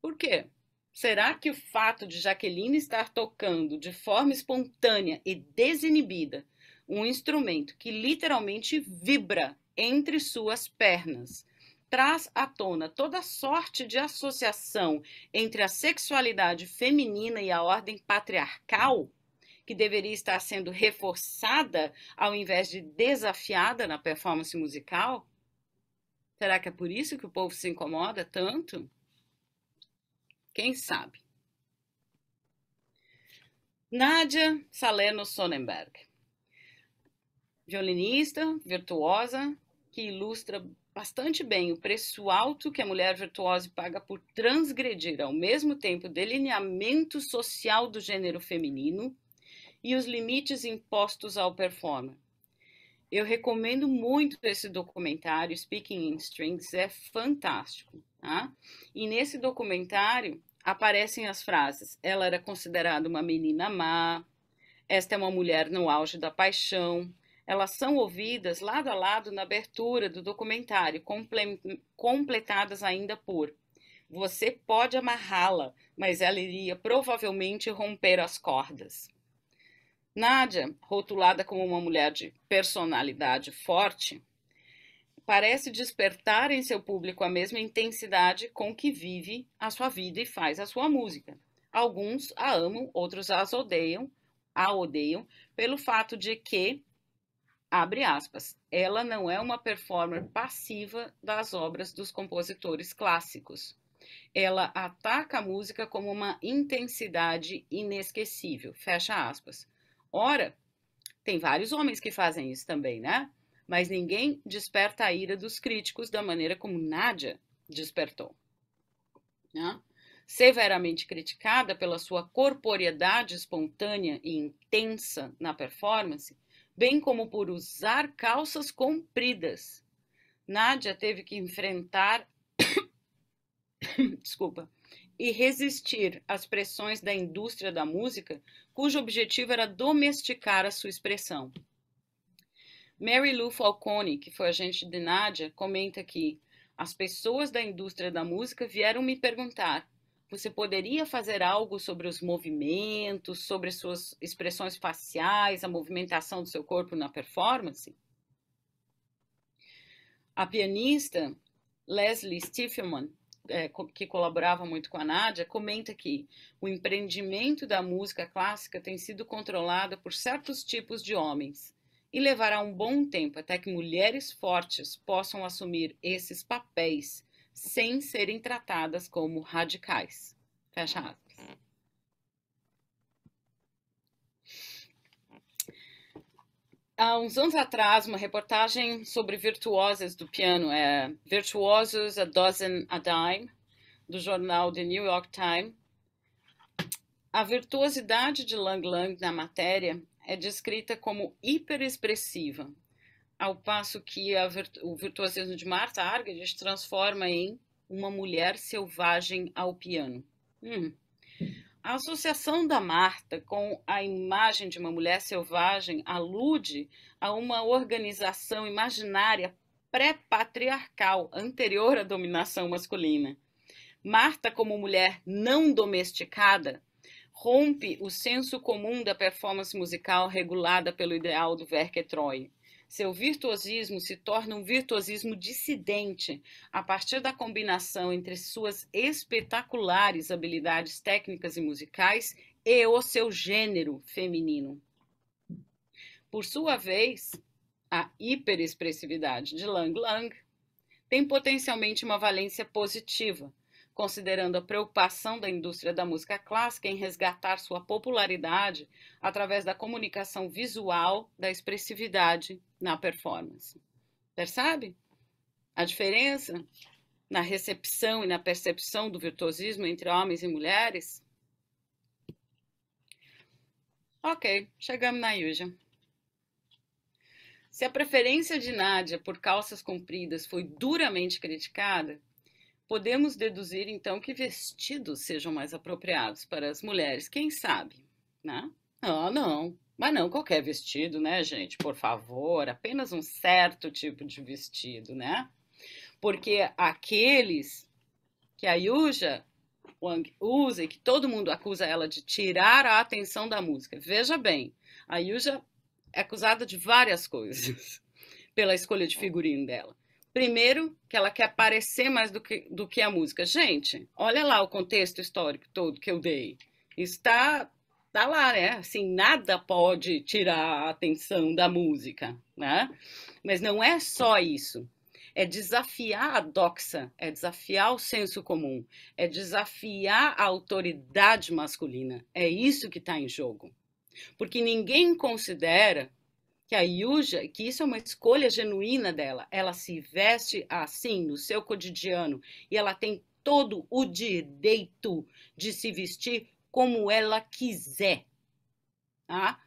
Por quê? Será que o fato de Jaqueline estar tocando de forma espontânea e desinibida um instrumento que literalmente vibra entre suas pernas traz à tona toda sorte de associação entre a sexualidade feminina e a ordem patriarcal, que deveria estar sendo reforçada ao invés de desafiada na performance musical? Será que é por isso que o povo se incomoda tanto? Quem sabe? Nadia Salerno Sonnenberg, violinista virtuosa que ilustra bastante bem o preço alto que a mulher virtuosa paga por transgredir ao mesmo tempo o delineamento social do gênero feminino e os limites impostos ao performer. Eu recomendo muito esse documentário, Speaking in Strings, é fantástico. Tá? E nesse documentário aparecem as frases: ela era considerada uma menina má, esta é uma mulher no auge da paixão, elas são ouvidas lado a lado na abertura do documentário, completadas ainda por você pode amarrá-la, mas ela iria provavelmente romper as cordas. Nádia, rotulada como uma mulher de personalidade forte, parece despertar em seu público a mesma intensidade com que vive a sua vida e faz a sua música. Alguns a amam, outros as odeiam, a odeiam pelo fato de que abre aspas, ela não é uma performer passiva das obras dos compositores clássicos. Ela ataca a música como uma intensidade inesquecível, fecha aspas. Ora, tem vários homens que fazem isso também, né? Mas ninguém desperta a ira dos críticos da maneira como Nádia despertou. Né? Severamente criticada pela sua corporeidade espontânea e intensa na performance, bem como por usar calças compridas. Nádia teve que enfrentar desculpa, e resistir às pressões da indústria da música, cujo objetivo era domesticar a sua expressão. Mary Lou Falcone, que foi agente de Nádia, comenta que as pessoas da indústria da música vieram me perguntar você poderia fazer algo sobre os movimentos, sobre suas expressões faciais, a movimentação do seu corpo na performance? A pianista Leslie Stephenman, é, que colaborava muito com a Nádia, comenta que o empreendimento da música clássica tem sido controlado por certos tipos de homens e levará um bom tempo até que mulheres fortes possam assumir esses papéis sem serem tratadas como radicais. Fecha aspas. Há uns anos atrás, uma reportagem sobre virtuosas do piano, é Virtuosos a Dozen a Dime, do jornal The New York Times. A virtuosidade de Lang Lang na matéria é descrita como hiperexpressiva ao passo que o virtuosismo de Martha Argerich transforma em uma mulher selvagem ao piano. Hum. A associação da Marta com a imagem de uma mulher selvagem alude a uma organização imaginária pré-patriarcal anterior à dominação masculina. Marta, como mulher não domesticada, rompe o senso comum da performance musical regulada pelo ideal do Verke Troy. Seu virtuosismo se torna um virtuosismo dissidente a partir da combinação entre suas espetaculares habilidades técnicas e musicais e o seu gênero feminino. Por sua vez, a hiperexpressividade de Lang Lang tem potencialmente uma valência positiva, considerando a preocupação da indústria da música clássica em resgatar sua popularidade através da comunicação visual da expressividade na performance. Percebe a diferença na recepção e na percepção do virtuosismo entre homens e mulheres? Ok, chegamos na Yuja. Se a preferência de Nádia por calças compridas foi duramente criticada, Podemos deduzir então que vestidos sejam mais apropriados para as mulheres, quem sabe, né? Ah, não. Mas não qualquer vestido, né, gente? Por favor, apenas um certo tipo de vestido, né? Porque aqueles que a Yuja Wang usa e que todo mundo acusa ela de tirar a atenção da música. Veja bem, a Yuja é acusada de várias coisas pela escolha de figurino dela. Primeiro, que ela quer aparecer mais do que, do que a música. Gente, olha lá o contexto histórico todo que eu dei. Está tá lá, né? Assim, nada pode tirar a atenção da música, né? Mas não é só isso. É desafiar a doxa, é desafiar o senso comum, é desafiar a autoridade masculina. É isso que está em jogo. Porque ninguém considera que a Yuja, que isso é uma escolha genuína dela. Ela se veste assim no seu cotidiano e ela tem todo o direito de se vestir como ela quiser. Tá?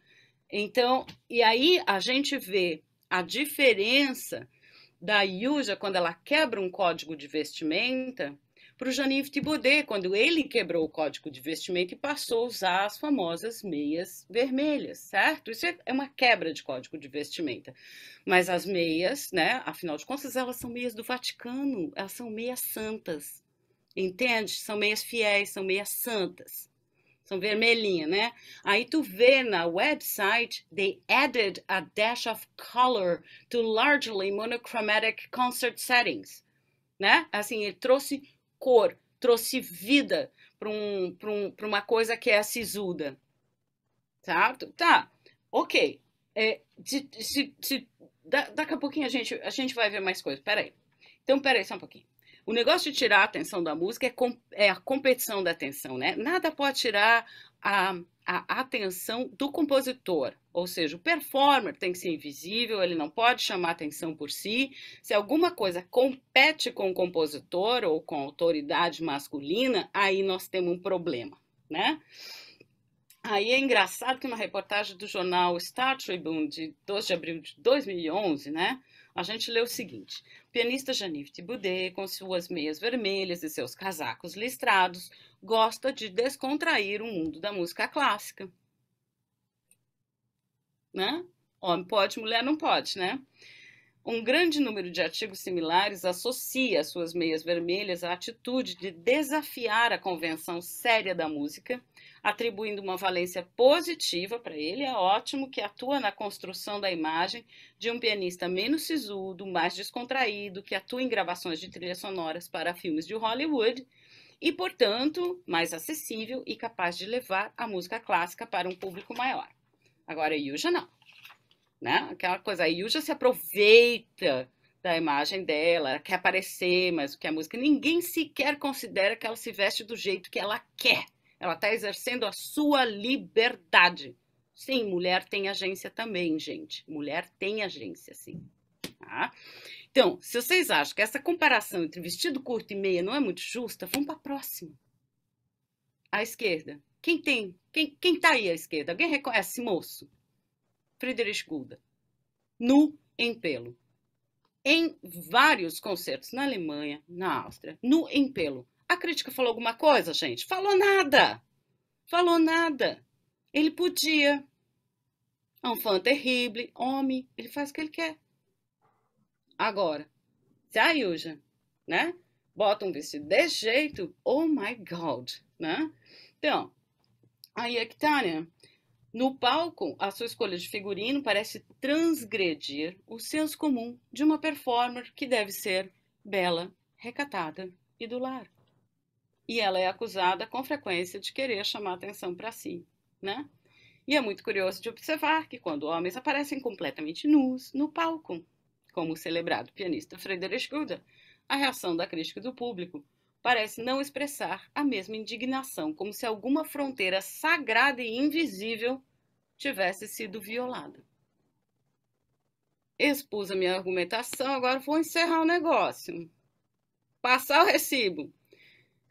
Então, e aí a gente vê a diferença da Yuja quando ela quebra um código de vestimenta para o Janine Thibaudet, quando ele quebrou o código de vestimenta e passou a usar as famosas meias vermelhas, certo? Isso é uma quebra de código de vestimenta. Mas as meias, né, afinal de contas, elas são meias do Vaticano, elas são meias santas, entende? São meias fiéis, são meias santas. São vermelhinhas, né? Aí tu vê na website, they added a dash of color to largely monochromatic concert settings, né? Assim, ele trouxe cor, trouxe vida para um, pra um, uma coisa que é sisuda. Tá? Tá, ok. É, se, se, se, da, daqui a pouquinho a gente, a gente vai ver mais coisas. Peraí. Então, peraí só um pouquinho. O negócio de tirar a atenção da música é, com, é a competição da atenção, né? Nada pode tirar a, a atenção do compositor, ou seja, o performer tem que ser invisível, ele não pode chamar atenção por si. Se alguma coisa compete com o compositor ou com a autoridade masculina, aí nós temos um problema, né? Aí é engraçado que uma reportagem do jornal Star Tribune de 12 de abril de 2011, né? A gente lê o seguinte: o pianista Janifte Boudet, com suas meias vermelhas e seus casacos listrados, gosta de descontrair o mundo da música clássica. Né? Homem pode, mulher não pode, né? Um grande número de artigos similares associa suas meias vermelhas à atitude de desafiar a convenção séria da música atribuindo uma valência positiva para ele, é ótimo, que atua na construção da imagem de um pianista menos sisudo, mais descontraído, que atua em gravações de trilhas sonoras para filmes de Hollywood e, portanto, mais acessível e capaz de levar a música clássica para um público maior. Agora, Yuja não. Né? Aquela coisa, a Yuja se aproveita da imagem dela, quer aparecer mas o que a música. Ninguém sequer considera que ela se veste do jeito que ela quer. Ela está exercendo a sua liberdade. Sim, mulher tem agência também, gente. Mulher tem agência, sim. Tá? Então, se vocês acham que essa comparação entre vestido curto e meia não é muito justa, vamos para a próxima. À esquerda. Quem tem? Quem, quem tá aí à esquerda? Alguém reconhece esse moço? Friedrich Guda. Nu em pelo. Em vários concertos na Alemanha, na Áustria, nu em pelo. A crítica falou alguma coisa, gente? Falou nada. Falou nada. Ele podia. É um fã terrível, homem, ele faz o que ele quer. Agora, se a Yuja, né, bota um vestido desse jeito, oh my god, né? Então, a Yekitania, é tá, né? no palco, a sua escolha de figurino parece transgredir o senso comum de uma performer que deve ser bela, recatada e do lar e ela é acusada com frequência de querer chamar atenção para si, né? E é muito curioso de observar que quando homens aparecem completamente nus no palco, como o celebrado pianista Friedrich Schroeder, a reação da crítica do público parece não expressar a mesma indignação, como se alguma fronteira sagrada e invisível tivesse sido violada. Expus a minha argumentação, agora vou encerrar o negócio. Passar o recibo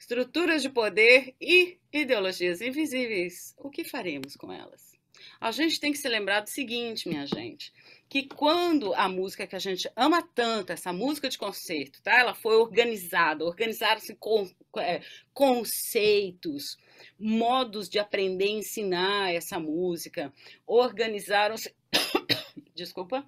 estruturas de poder e ideologias invisíveis. O que faremos com elas? A gente tem que se lembrar do seguinte, minha gente, que quando a música que a gente ama tanto, essa música de concerto, tá? Ela foi organizada, organizaram-se con é, conceitos, modos de aprender e ensinar essa música, organizaram-se, desculpa,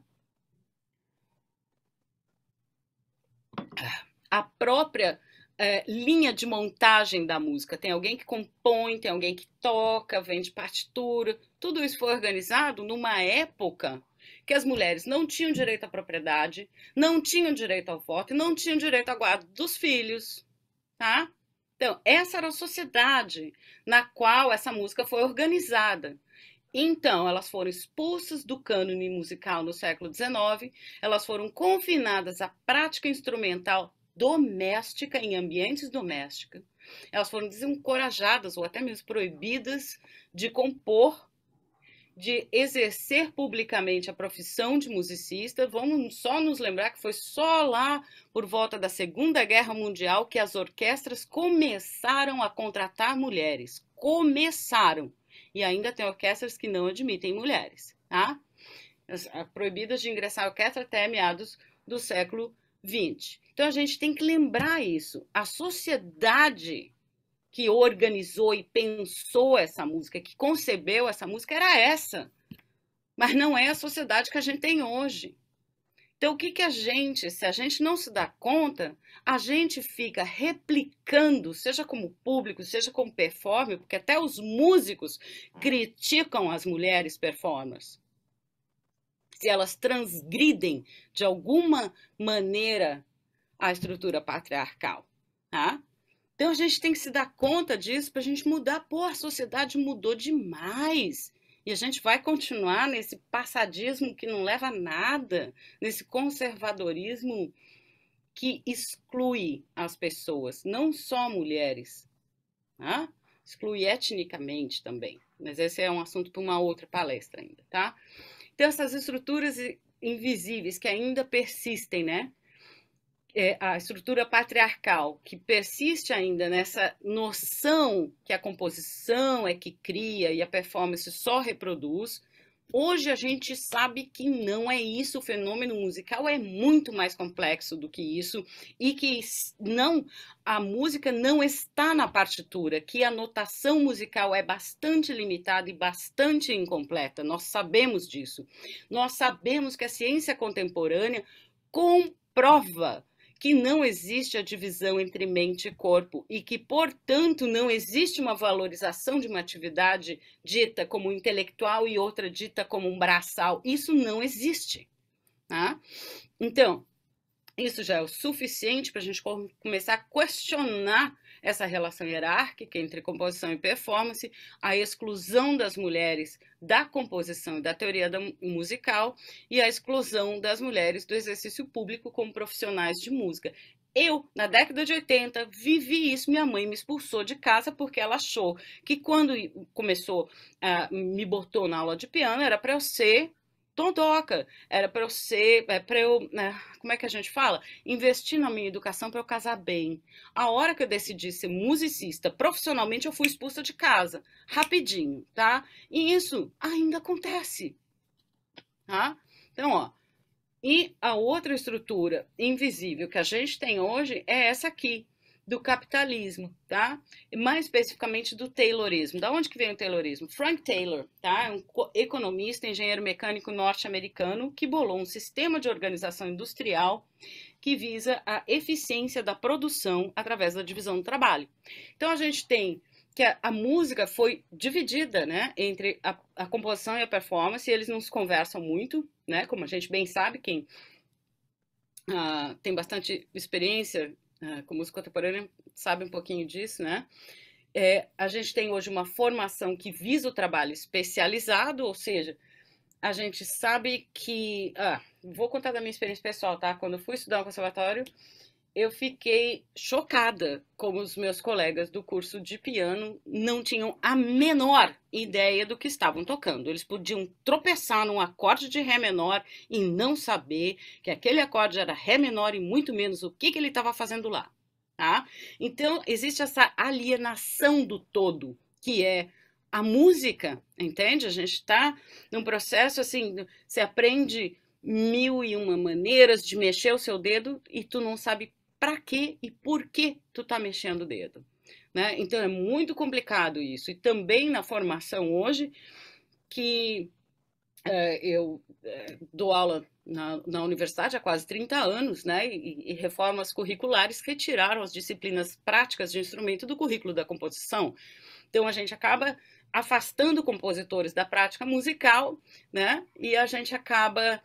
a própria é, linha de montagem da música. Tem alguém que compõe, tem alguém que toca, vende partitura. Tudo isso foi organizado numa época que as mulheres não tinham direito à propriedade, não tinham direito ao voto e não tinham direito ao guarda dos filhos, tá? Então, essa era a sociedade na qual essa música foi organizada. Então, elas foram expulsas do cânone musical no século XIX, elas foram confinadas à prática instrumental doméstica, em ambientes domésticos, elas foram desencorajadas ou até mesmo proibidas de compor, de exercer publicamente a profissão de musicista. Vamos só nos lembrar que foi só lá por volta da Segunda Guerra Mundial que as orquestras começaram a contratar mulheres. Começaram. E ainda tem orquestras que não admitem mulheres, tá? Proibidas de ingressar à orquestra até meados do século XX. Então a gente tem que lembrar isso. A sociedade que organizou e pensou essa música, que concebeu essa música, era essa. Mas não é a sociedade que a gente tem hoje. Então, o que, que a gente, se a gente não se dá conta, a gente fica replicando, seja como público, seja como performer, porque até os músicos criticam as mulheres performers. Se elas transgridem de alguma maneira a estrutura patriarcal. Tá? Então a gente tem que se dar conta disso para a gente mudar. Pô, a sociedade mudou demais. E a gente vai continuar nesse passadismo que não leva a nada, nesse conservadorismo que exclui as pessoas, não só mulheres, tá? exclui etnicamente também. Mas esse é um assunto para uma outra palestra ainda, tá? Então essas estruturas invisíveis que ainda persistem, né? é, a estrutura patriarcal que persiste ainda nessa noção que a composição é que cria e a performance só reproduz, hoje a gente sabe que não é isso. O fenômeno musical é muito mais complexo do que isso e que não a música não está na partitura, que a notação musical é bastante limitada e bastante incompleta. Nós sabemos disso. Nós sabemos que a ciência contemporânea comprova que não existe a divisão entre mente e corpo e que, portanto, não existe uma valorização de uma atividade dita como intelectual e outra dita como um braçal. Isso não existe. Tá? Então, isso já é o suficiente para a gente começar a questionar essa relação hierárquica entre composição e performance, a exclusão das mulheres da composição e da teoria da musical e a exclusão das mulheres do exercício público como profissionais de música. Eu, na década de 80, vivi isso. Minha mãe me expulsou de casa porque ela achou que quando começou, uh, me botou na aula de piano, era para eu ser Tondoca, era para eu ser, é, para eu, né, como é que a gente fala? Investir na minha educação para eu casar bem. A hora que eu decidi ser musicista profissionalmente, eu fui expulsa de casa, rapidinho, tá? E isso ainda acontece, tá? Então, ó. E a outra estrutura invisível que a gente tem hoje é essa aqui, do capitalismo, tá? E mais especificamente do Taylorismo. Da onde que vem o Taylorismo? Frank Taylor, tá? É um economista, engenheiro mecânico norte-americano que bolou um sistema de organização industrial que visa a eficiência da produção através da divisão do trabalho. Então a gente tem que a, a, música foi dividida, né, entre a, a, composição e a performance, e eles não se conversam muito, né, como a gente bem sabe, quem uh, tem bastante experiência ah, com música contemporânea sabe um pouquinho disso, né? É, a gente tem hoje uma formação que visa o trabalho especializado, ou seja, a gente sabe que. Ah, vou contar da minha experiência pessoal, tá? Quando eu fui estudar no conservatório, eu fiquei chocada como os meus colegas do curso de piano não tinham a menor ideia do que estavam tocando. Eles podiam tropeçar num acorde de Ré menor e não saber que aquele acorde era Ré menor e muito menos o que, que ele estava fazendo lá. Tá? Então, existe essa alienação do todo, que é a música, entende? A gente está num processo assim, você aprende mil e uma maneiras de mexer o seu dedo e tu não sabe para que e por que tu tá mexendo o dedo. Né? Então é muito complicado isso. E também na formação hoje, que é, eu é, dou aula na, na, universidade há quase 30 anos, né? E, e, reformas curriculares retiraram as disciplinas práticas de instrumento do currículo da composição. Então a gente acaba afastando compositores da prática musical, né? E a gente acaba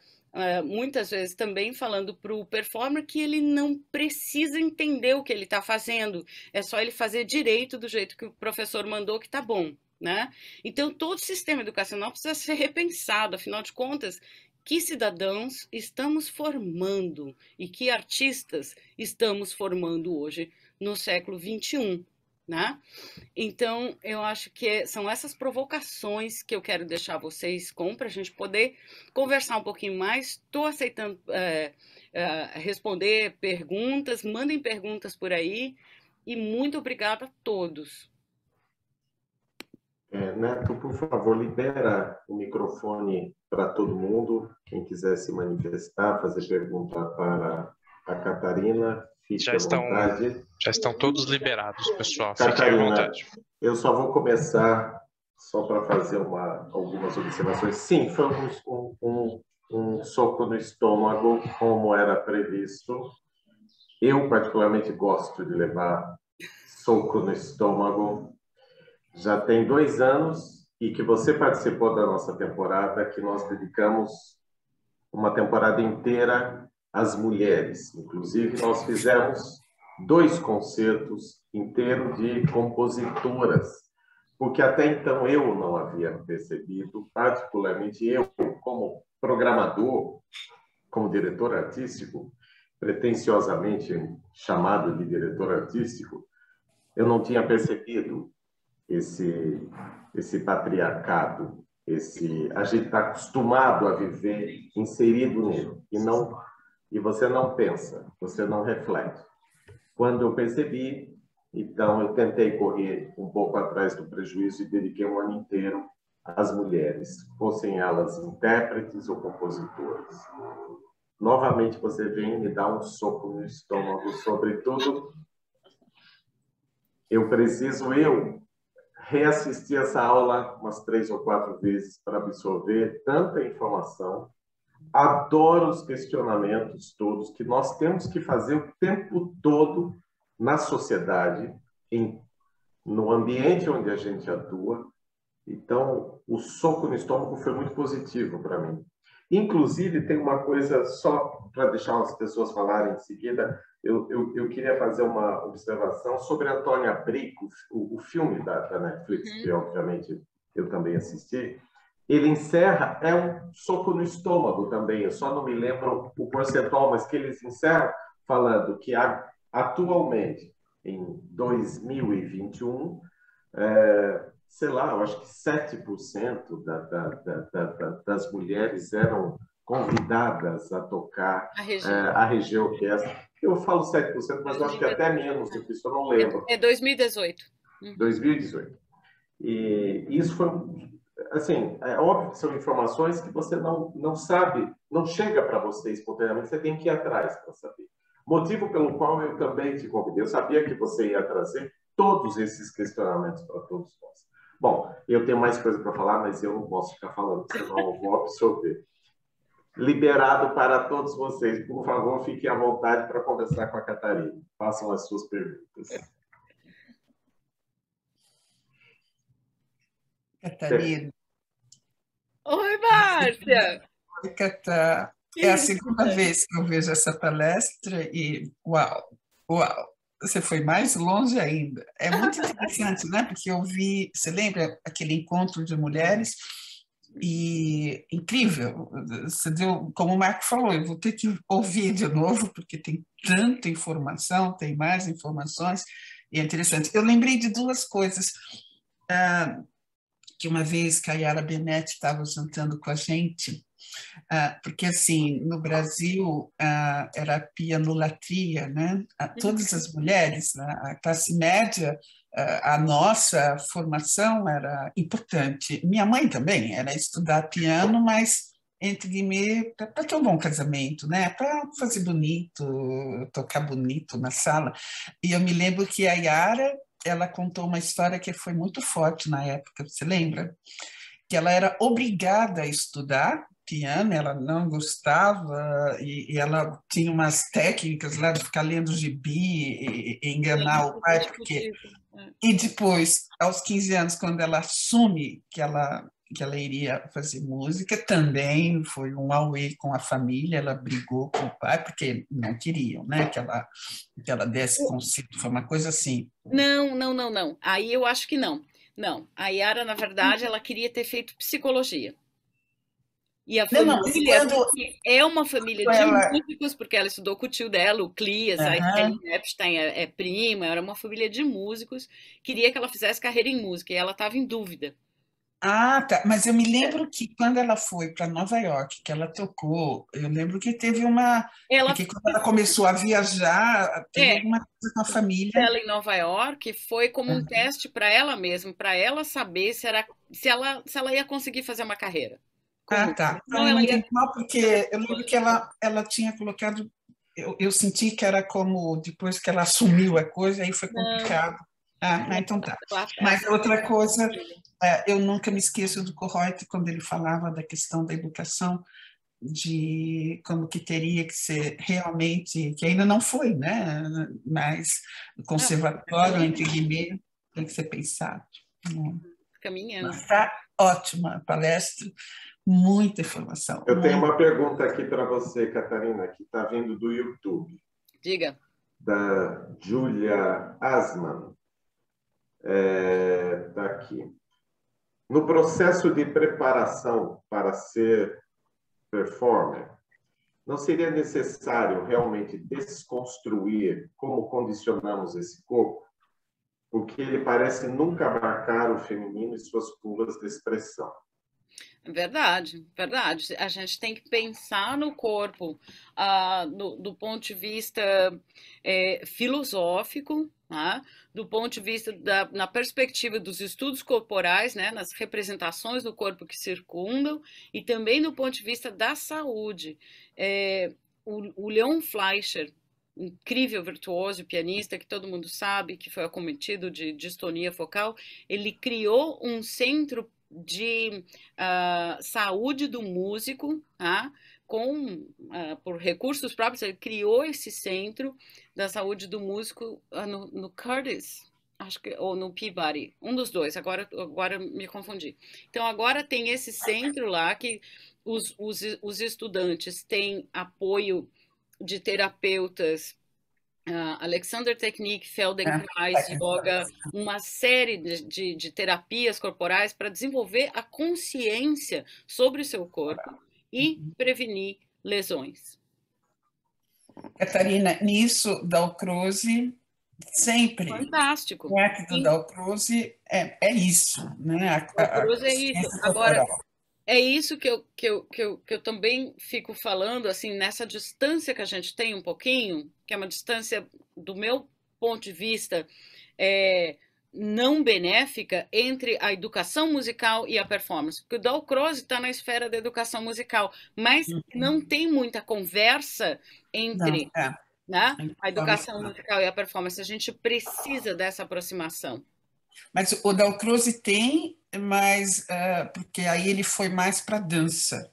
muitas vezes também falando para o performer que ele não precisa entender o que ele está fazendo, é só ele fazer direito do jeito que o professor mandou que está bom. Né? Então, todo o sistema educacional precisa ser repensado, afinal de contas, que cidadãos estamos formando e que artistas estamos formando hoje no século XXI né? Então, eu acho que é, são essas provocações que eu quero deixar vocês com para a gente poder conversar um pouquinho mais. Estou aceitando é, é, responder perguntas, mandem perguntas por aí e muito obrigada a todos. É, Neto, por favor, libera o microfone para todo mundo. Quem quiser se manifestar, fazer pergunta para a Catarina, fique Já à vontade. Estão já estão todos liberados, pessoal. Tá, Fiquem à vontade. Eu só vou começar só para fazer uma, algumas observações. Sim, foi um, um, um soco no estômago, como era previsto. Eu, particularmente, gosto de levar soco no estômago. Já tem dois anos e que você participou da nossa temporada, que nós dedicamos uma temporada inteira às mulheres. Inclusive, nós fizemos dois concertos inteiros de compositoras, porque até então eu não havia percebido, particularmente eu, como programador, como diretor artístico, pretensiosamente chamado de diretor artístico, eu não tinha percebido esse esse patriarcado, esse a gente está acostumado a viver inserido nele e não e você não pensa, você não reflete quando eu percebi, então eu tentei correr um pouco atrás do prejuízo e dediquei um ano inteiro às mulheres, fossem elas intérpretes ou compositoras. Novamente você vem e me dá um soco no estômago, sobretudo eu preciso eu reassistir essa aula umas três ou quatro vezes para absorver tanta informação Adoro os questionamentos todos que nós temos que fazer o tempo todo na sociedade, em, no ambiente onde a gente atua. Então, o soco no estômago foi muito positivo para mim. Inclusive, tem uma coisa só para deixar as pessoas falarem em seguida. Eu, eu, eu, queria fazer uma observação sobre Antônia Brico, o, o filme da, da Netflix, uhum. que obviamente eu também assisti ele encerra, é um soco no estômago também, eu só não me lembro o percentual, mas que eles encerram falando que atualmente, em 2021, é, sei lá, eu acho que 7% da, da, da, da, das mulheres eram convidadas a tocar a região, é, orquestra. É eu falo 7%, mas eu acho que até menos do que isso, eu não lembro. É, é 2018. Uhum. 2018. E isso foi um assim, é óbvio que são informações que você não, não sabe, não chega para você espontaneamente, você tem que ir atrás para saber. Motivo pelo qual eu também te convidei. Eu sabia que você ia trazer todos esses questionamentos para todos nós. Bom, eu tenho mais coisa para falar, mas eu não posso ficar falando, senão eu vou absorver. Liberado para todos vocês. Por favor, fiquem à vontade para conversar com a Catarina. Façam as suas perguntas. Catarina, Márcia! Catar. É a segunda vez que eu vejo essa palestra e uau, uau, você foi mais longe ainda. É muito interessante, né? Porque eu vi, você lembra aquele encontro de mulheres? E incrível, você deu, como o Marco falou, eu vou ter que ouvir de novo, porque tem tanta informação, tem mais informações, e é interessante. Eu lembrei de duas coisas. Ah, que uma vez que a Yara Benetti estava jantando com a gente, ah, porque assim, no Brasil, ah, era pianolatria, pia nulatria, né? Ah, uhum. Todas as mulheres, né? a classe média, a nossa formação era importante. Minha mãe também era estudar piano, mas entre mim para ter um bom casamento, né? Para fazer bonito, tocar bonito na sala. E eu me lembro que a Yara ela contou uma história que foi muito forte na época, você lembra? Que ela era obrigada a estudar piano, ela não gostava e, e ela tinha umas técnicas lá de ficar lendo gibi e, e enganar o pai, porque... E depois, aos 15 anos, quando ela assume que ela que ela iria fazer música, também foi um auê com a família, ela brigou com o pai, porque não queriam, né, que ela, que ela desse conceito, foi uma coisa assim. Não, não, não, não, aí eu acho que não, não, a Yara, na verdade, ela queria ter feito psicologia. E a família não, quando... é uma família de ela... músicos, porque ela estudou com o tio dela, o Clias, uhum. a Epstein é, é prima, era uma família de músicos, queria que ela fizesse carreira em música, e ela estava em dúvida. Ah, tá. Mas eu me lembro que quando ela foi para Nova York, que ela tocou, eu lembro que teve uma. Ela... Porque quando ela começou a viajar, teve é. coisa com a família. Ela em Nova York foi como um teste para ela mesma, para ela saber se, era, se, ela, se ela ia conseguir fazer uma carreira. Como? Ah, tá. Então, ela ia... mal, porque eu lembro que ela, ela tinha colocado. Eu, eu senti que era como depois que ela assumiu a coisa, aí foi complicado. Não. Ah, ah é, então tá. Mas outra coisa assim. É, eu nunca me esqueço do Corroit quando ele falava da questão da educação, de como que teria que ser realmente, que ainda não foi, né? Mas conservatório, entre guilherme tem que ser pensado. Né? Uhum. Caminhando. Está ótima a palestra, muita informação. Eu tenho uma pergunta aqui para você, Catarina, que está vindo do YouTube. Diga. Da Julia Asman. Está é, tá aqui no processo de preparação para ser performer, não seria necessário realmente desconstruir como condicionamos esse corpo? Porque ele parece nunca marcar o feminino e suas curvas de expressão. Verdade, verdade. A gente tem que pensar no corpo ah, do, do ponto de vista é, filosófico, ah, do ponto de vista da na perspectiva dos estudos corporais, né, nas representações do corpo que circundam, e também do ponto de vista da saúde. É, o, o Leon Fleischer, incrível virtuoso pianista que todo mundo sabe que foi acometido de distonia focal, ele criou um centro de uh, saúde do músico, tá? com uh, por recursos próprios, ele criou esse centro da saúde do músico uh, no, no, Curtis, acho que ou no Peabody, um dos dois. Agora, agora me confundi. Então agora tem esse centro lá que os, os, os estudantes têm apoio de terapeutas Uh, Alexander Technique, Feldenkrais, Yoga, é, é uma série de, de, de terapias corporais para desenvolver a consciência sobre o seu corpo e uhum. prevenir lesões. Catarina, nisso, Dal Cruz, sempre. Fantástico. O método Dal Cruz é, é isso, né? A, a, é isso. Agora, corporal é isso que eu, que, eu, que, eu, que eu também fico falando, assim, nessa distância que a gente tem um pouquinho, que é uma distância, do meu ponto de vista, é, não benéfica entre a educação musical e a performance. Porque o Dalcroze está na esfera da educação musical, mas uhum. não tem muita conversa entre não, é. né, a então, educação é. musical e a performance. A gente precisa dessa aproximação. Mas o Dalcroze tem, mas uh, porque aí ele foi mais para dança,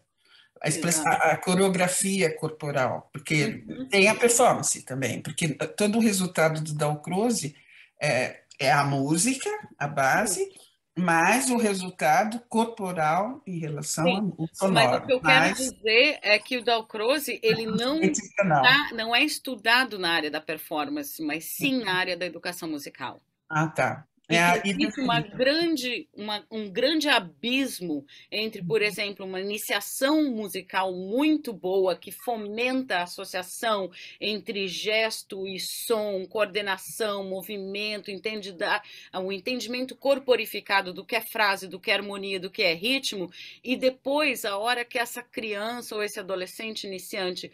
a, expressar, a coreografia corporal, porque uhum. tem a performance também, porque todo o resultado do Dalcroze é, é a música, a base, uhum. mas o resultado corporal em relação Sim, ao sonoro. Mas o que eu mas... quero dizer é que o Dalcroze ele não, é tá, não é estudado na área da performance, mas sim uhum. na área da educação musical. Ah, tá. É, existe uma assim. grande, uma, um grande abismo entre, por uhum. exemplo, uma iniciação musical muito boa que fomenta a associação entre gesto e som, coordenação, movimento, entende da, um ah, entendimento corporificado do que é frase, do que é harmonia, do que é ritmo, e depois, a hora que essa criança ou esse adolescente iniciante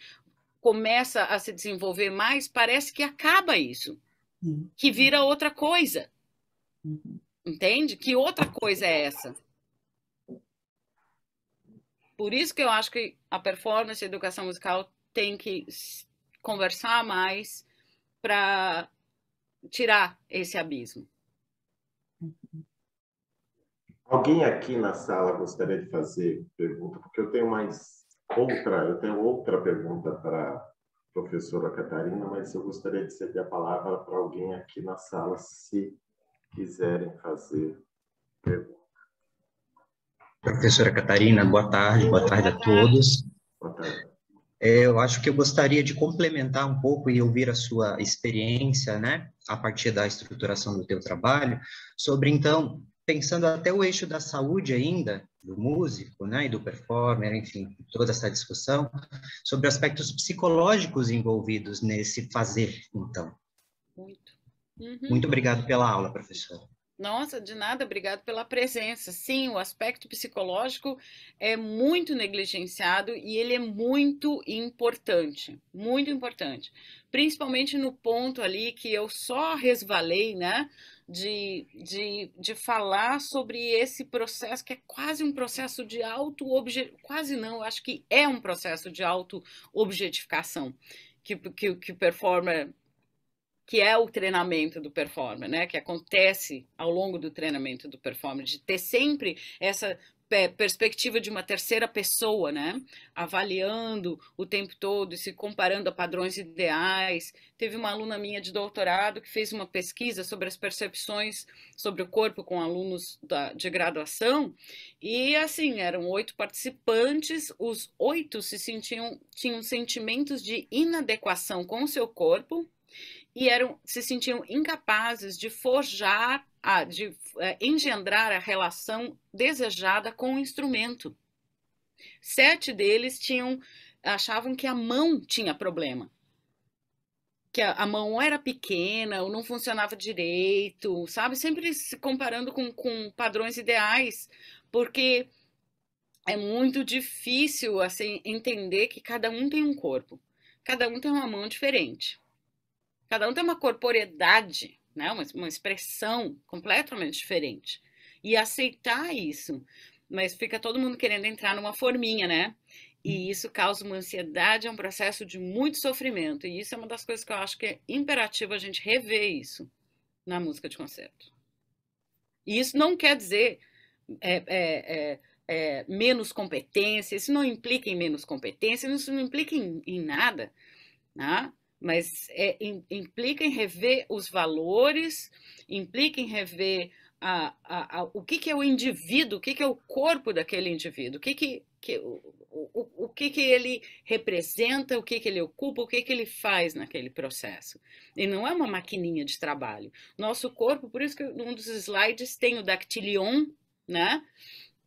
começa a se desenvolver mais, parece que acaba isso, que vira outra coisa. Uhum. Entende? Que outra coisa é essa? Por isso que eu acho que a performance e a educação musical tem que conversar mais para tirar esse abismo. Alguém aqui na sala gostaria de fazer pergunta? Porque eu tenho mais outra, eu tenho outra pergunta para a professora Catarina, mas eu gostaria de ceder a palavra para alguém aqui na sala, se quiserem fazer pergunta. Professora Catarina, boa tarde, boa tarde a todos. Boa tarde. É, eu acho que eu gostaria de complementar um pouco e ouvir a sua experiência, né, a partir da estruturação do teu trabalho, sobre então pensando até o eixo da saúde ainda do músico, né, e do performer, enfim, toda essa discussão sobre aspectos psicológicos envolvidos nesse fazer, então. Uhum. Muito obrigado pela aula, professora. Nossa, de nada, obrigado pela presença. Sim, o aspecto psicológico é muito negligenciado e ele é muito importante, muito importante. Principalmente no ponto ali que eu só resvalei, né, de, de, de falar sobre esse processo que é quase um processo de auto quase não, acho que é um processo de auto-objetificação que, que, que o performer que é o treinamento do performer, né? Que acontece ao longo do treinamento do performer, de ter sempre essa perspectiva de uma terceira pessoa, né? Avaliando o tempo todo, se comparando a padrões ideais. Teve uma aluna minha de doutorado que fez uma pesquisa sobre as percepções sobre o corpo com alunos da, de graduação e assim eram oito participantes, os oito se sentiam tinham sentimentos de inadequação com o seu corpo e eram se sentiam incapazes de forjar, a, de é, engendrar a relação desejada com o instrumento. Sete deles tinham achavam que a mão tinha problema, que a, a mão era pequena ou não funcionava direito, sabe? Sempre se comparando com, com padrões ideais, porque é muito difícil assim entender que cada um tem um corpo, cada um tem uma mão diferente. Cada um tem uma corporeidade, né? uma, uma expressão completamente diferente. E aceitar isso. Mas fica todo mundo querendo entrar numa forminha, né? E uhum. isso causa uma ansiedade, é um processo de muito sofrimento. E isso é uma das coisas que eu acho que é imperativo a gente rever isso na música de concerto. E isso não quer dizer é, é, é, é menos competência, isso não implica em menos competência, isso não implica em, em nada. Né? mas é, implica em rever os valores, implica em rever a, a, a, o que, que é o indivíduo, o que, que é o corpo daquele indivíduo, o que, que, que o, o, o, que, que ele representa, o que, que ele ocupa, o que, que ele faz naquele processo. E não é uma maquininha de trabalho. Nosso corpo, por isso que um dos slides tem o dactilion, né?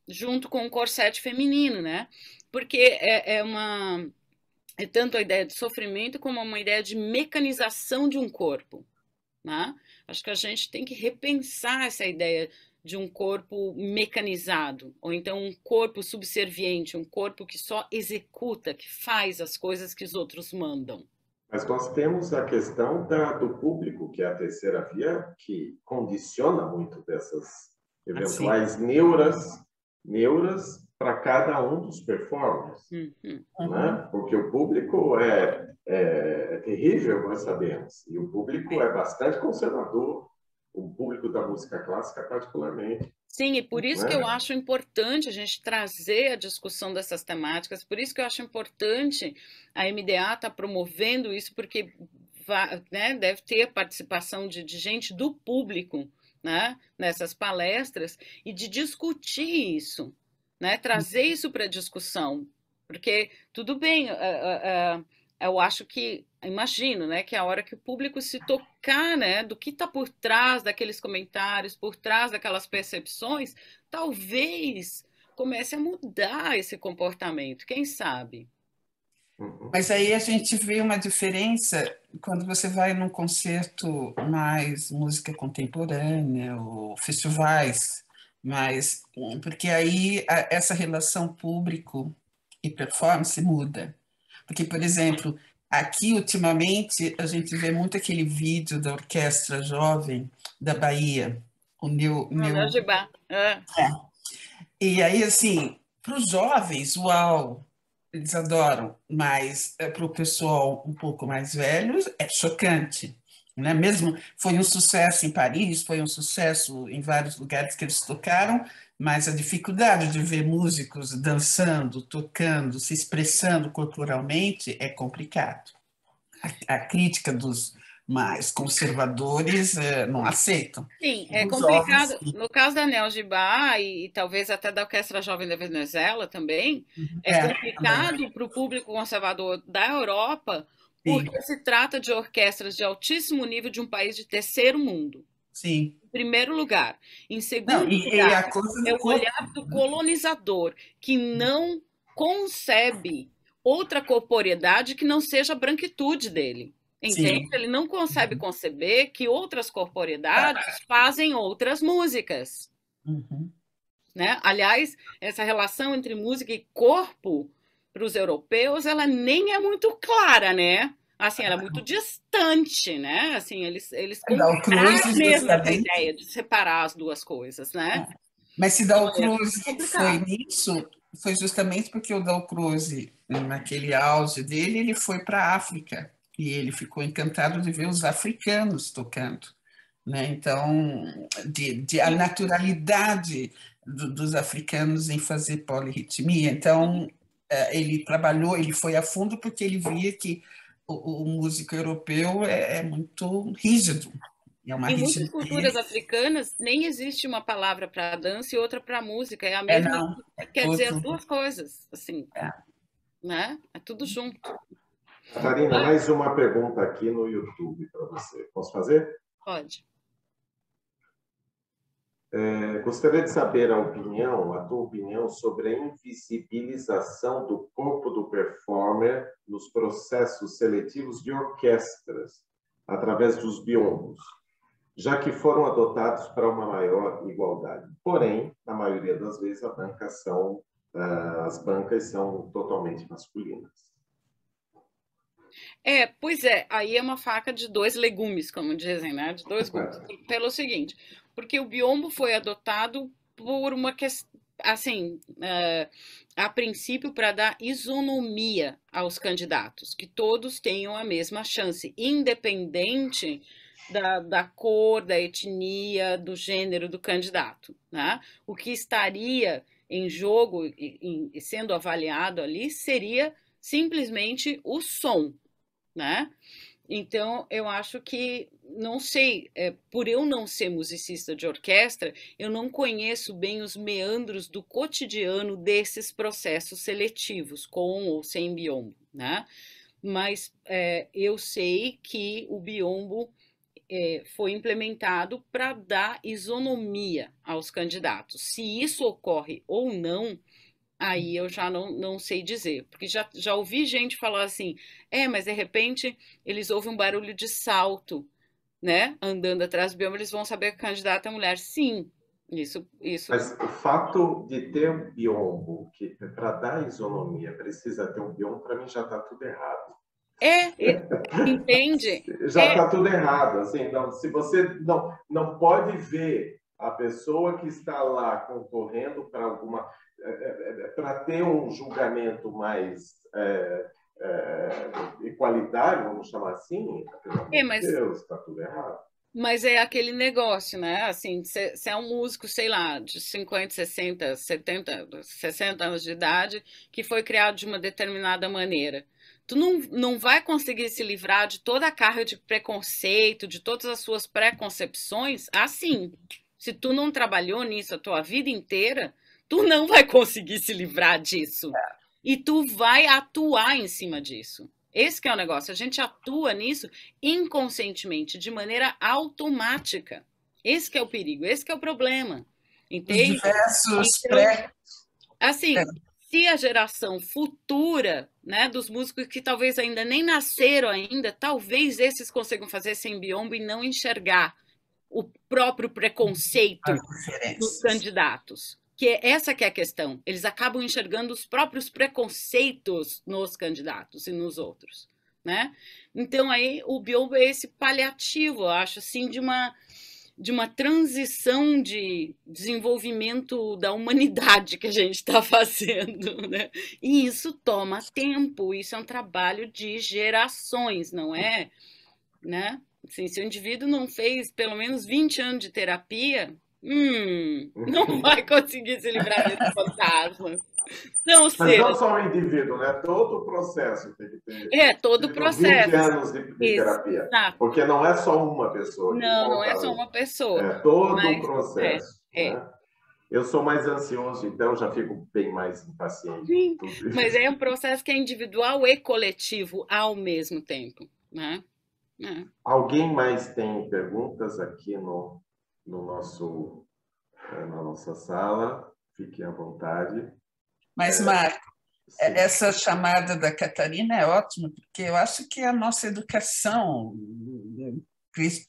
Junto com o corsete feminino, né? Porque é, é uma é tanto a ideia de sofrimento como uma ideia de mecanização de um corpo. Né? Acho que a gente tem que repensar essa ideia de um corpo mecanizado, ou então um corpo subserviente, um corpo que só executa, que faz as coisas que os outros mandam. Mas nós temos a questão da, do público, que é a terceira via, que condiciona muito dessas ah, eventuais assim. neuras, neuras para cada um dos performers. Uhum. Né? Porque o público é, é, é, terrível, nós sabemos, e o público é, é bastante conservador, o público da música clássica, particularmente. Sim, e por isso é. que eu acho importante a gente trazer a discussão dessas temáticas, por isso que eu acho importante a MDA estar tá promovendo isso, porque né, deve ter a participação de, de gente do público né, nessas palestras e de discutir isso né? Trazer isso para discussão, porque tudo bem, uh, uh, uh, eu acho que imagino, né, que é a hora que o público se tocar, né, do que está por trás daqueles comentários, por trás daquelas percepções, talvez comece a mudar esse comportamento, quem sabe. Uhum. Mas aí a gente vê uma diferença quando você vai num concerto mais música contemporânea ou festivais mas, porque aí a, essa relação público e performance muda. Porque, por exemplo, aqui ultimamente a gente vê muito aquele vídeo da orquestra jovem da Bahia, o meu. meu... Ah, é. é. E aí, assim, para os jovens, uau, eles adoram, mas eh, para o pessoal um pouco mais velho é chocante. Né? Mesmo foi um sucesso em Paris, foi um sucesso em vários lugares que eles tocaram, mas a dificuldade de ver músicos dançando, tocando, se expressando culturalmente é complicado. A, a crítica dos mais conservadores é, não aceitam. Sim, é Os complicado. no caso da Neogibá e, e talvez até da Orquestra Jovem da Venezuela também, uhum. é, é complicado para o público conservador da Europa porque se trata de orquestras de altíssimo nível de um país de terceiro mundo. Sim. Em primeiro lugar. Em segundo não, e, lugar, e é o olhar do né? colonizador, que não concebe outra corporeidade que não seja a branquitude dele. Entende? Sim. Ele não consegue uhum. conceber que outras corporeidades fazem outras músicas. Uhum. Né? Aliás, essa relação entre música e corpo para os europeus, ela nem é muito clara, né? Assim, ela é muito ah. distante, né? Assim, eles, eles compraram mesmo essa ideia de separar as duas coisas, né? É. Mas se Dal é Cruz foi nisso, foi justamente porque o Dal Cruz, naquele auge dele, ele foi para a África e ele ficou encantado de ver os africanos tocando. Né? Então, de, de a naturalidade do, dos africanos em fazer polirritmia. Então, é, ele trabalhou, ele foi a fundo porque ele via que o, o músico europeu é, é muito rígido, é em muitas culturas africanas nem existe uma palavra para dança e outra para música. É a é, mesma. É, não, quer dizer as duas coisas, assim. É. Né? É tudo junto. Karina, mais uma pergunta aqui no YouTube para você. Posso fazer? Pode. É, gostaria de saber a opinião, a tua opinião sobre a invisibilização do corpo do performer nos processos seletivos de orquestras, através dos biombos, já que foram adotados para uma maior igualdade. Porém, na maioria das vezes, a banca são, ah, as bancas são totalmente masculinas. É, pois é, aí é uma faca de dois legumes, como dizem, né? De dois gumes. Pelo seguinte, porque o biombo foi adotado por uma questão assim, uh, a princípio para dar isonomia aos candidatos, que todos tenham a mesma chance, independente da, da cor, da etnia, do gênero do candidato. Né? O que estaria em jogo e, e sendo avaliado ali seria simplesmente o som, né? Então, eu acho que, não sei, é, por eu não ser musicista de orquestra, eu não conheço bem os meandros do cotidiano desses processos seletivos, com ou sem biombo, né? Mas é, eu sei que o biombo é, foi implementado para dar isonomia aos candidatos. Se isso ocorre ou não, aí eu já não, não sei dizer, porque já, já ouvi gente falar assim, é, mas de repente eles ouvem um barulho de salto, né, andando atrás do bioma, eles vão saber que a candidata é mulher. Sim, isso, isso. Mas o fato de ter um biombo, que para dar isonomia precisa ter um biombo, para mim já está tudo errado. É, entende? já está é. Tá tudo errado, assim, não, se você não, não pode ver a pessoa que está lá concorrendo para alguma é, é, é, para ter um julgamento mais é, é, igualitário, vamos chamar assim, é, mas... Deus, está tudo errado. Mas é aquele negócio, né? Assim, você é um músico, sei lá, de 50, 60, 70, 60 anos de idade, que foi criado de uma determinada maneira. Tu não, não vai conseguir se livrar de toda a carga de preconceito, de todas as suas preconcepções assim. Se tu não trabalhou nisso a tua vida inteira, Tu não vai conseguir se livrar disso. É. E tu vai atuar em cima disso. Esse é o negócio. A gente atua nisso inconscientemente, de maneira automática. Esse é o perigo, esse é o problema. Entende? Diversos então, pré... Assim, é. se a geração futura, né, dos músicos que talvez ainda nem nasceram ainda, talvez esses consigam fazer sem biombo e não enxergar o próprio preconceito dos candidatos que é essa que é a questão. Eles acabam enxergando os próprios preconceitos nos candidatos e nos outros, né? Então aí o Biobo é esse paliativo, eu acho assim, de uma de uma transição de desenvolvimento da humanidade que a gente está fazendo, né? E isso toma tempo, isso é um trabalho de gerações, não é, né? Assim, se o indivíduo não fez pelo menos 20 anos de terapia, Hum, não vai conseguir se livrar desse fantasma. Não sei. Mas não só o indivíduo, né? Todo o processo tem que ter. É, todo o processo. 20 anos de, de terapia. Porque não é só uma pessoa. Não, não é só uma pessoa. É todo o é, processo. É, né? Eu sou mais ansioso, então já fico bem mais impaciente. Sim, mas é um processo que é individual e coletivo ao mesmo tempo, né? É. Alguém mais tem perguntas aqui no no nosso, eh, na nossa sala, fiquem à vontade. Mas, é, Marco, é, essa chamada da Catarina é ótima, porque eu acho que a nossa educação hum, hum, hum,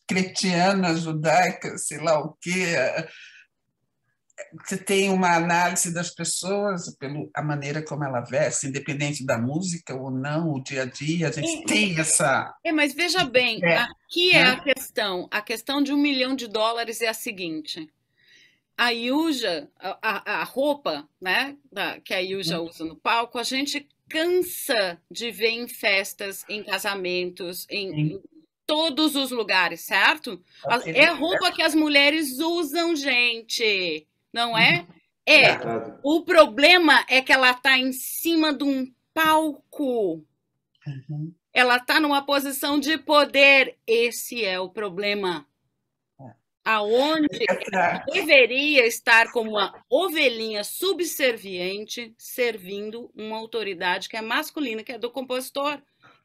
cristiana judaica, sei lá o quê, você tem uma análise das pessoas pelo a maneira como ela veste, independente da música ou não, o dia a dia, a gente é, tem essa. É, mas veja bem, é, aqui é né? é a questão. A questão de um milhão de dólares é a seguinte. A Yuja, a, a, roupa né, que a Yuja uhum. usa no palco, a gente cansa de ver em festas, em casamentos, em, em todos os lugares, certo? É a roupa que as mulheres usam, gente não é? Uhum. É. é o problema é que ela está em cima de um palco. Uhum. Ela está numa posição de poder. Esse é o problema. É. Aonde ela é deveria estar como uma ovelhinha subserviente, servindo uma autoridade que é masculina, que é do compositor.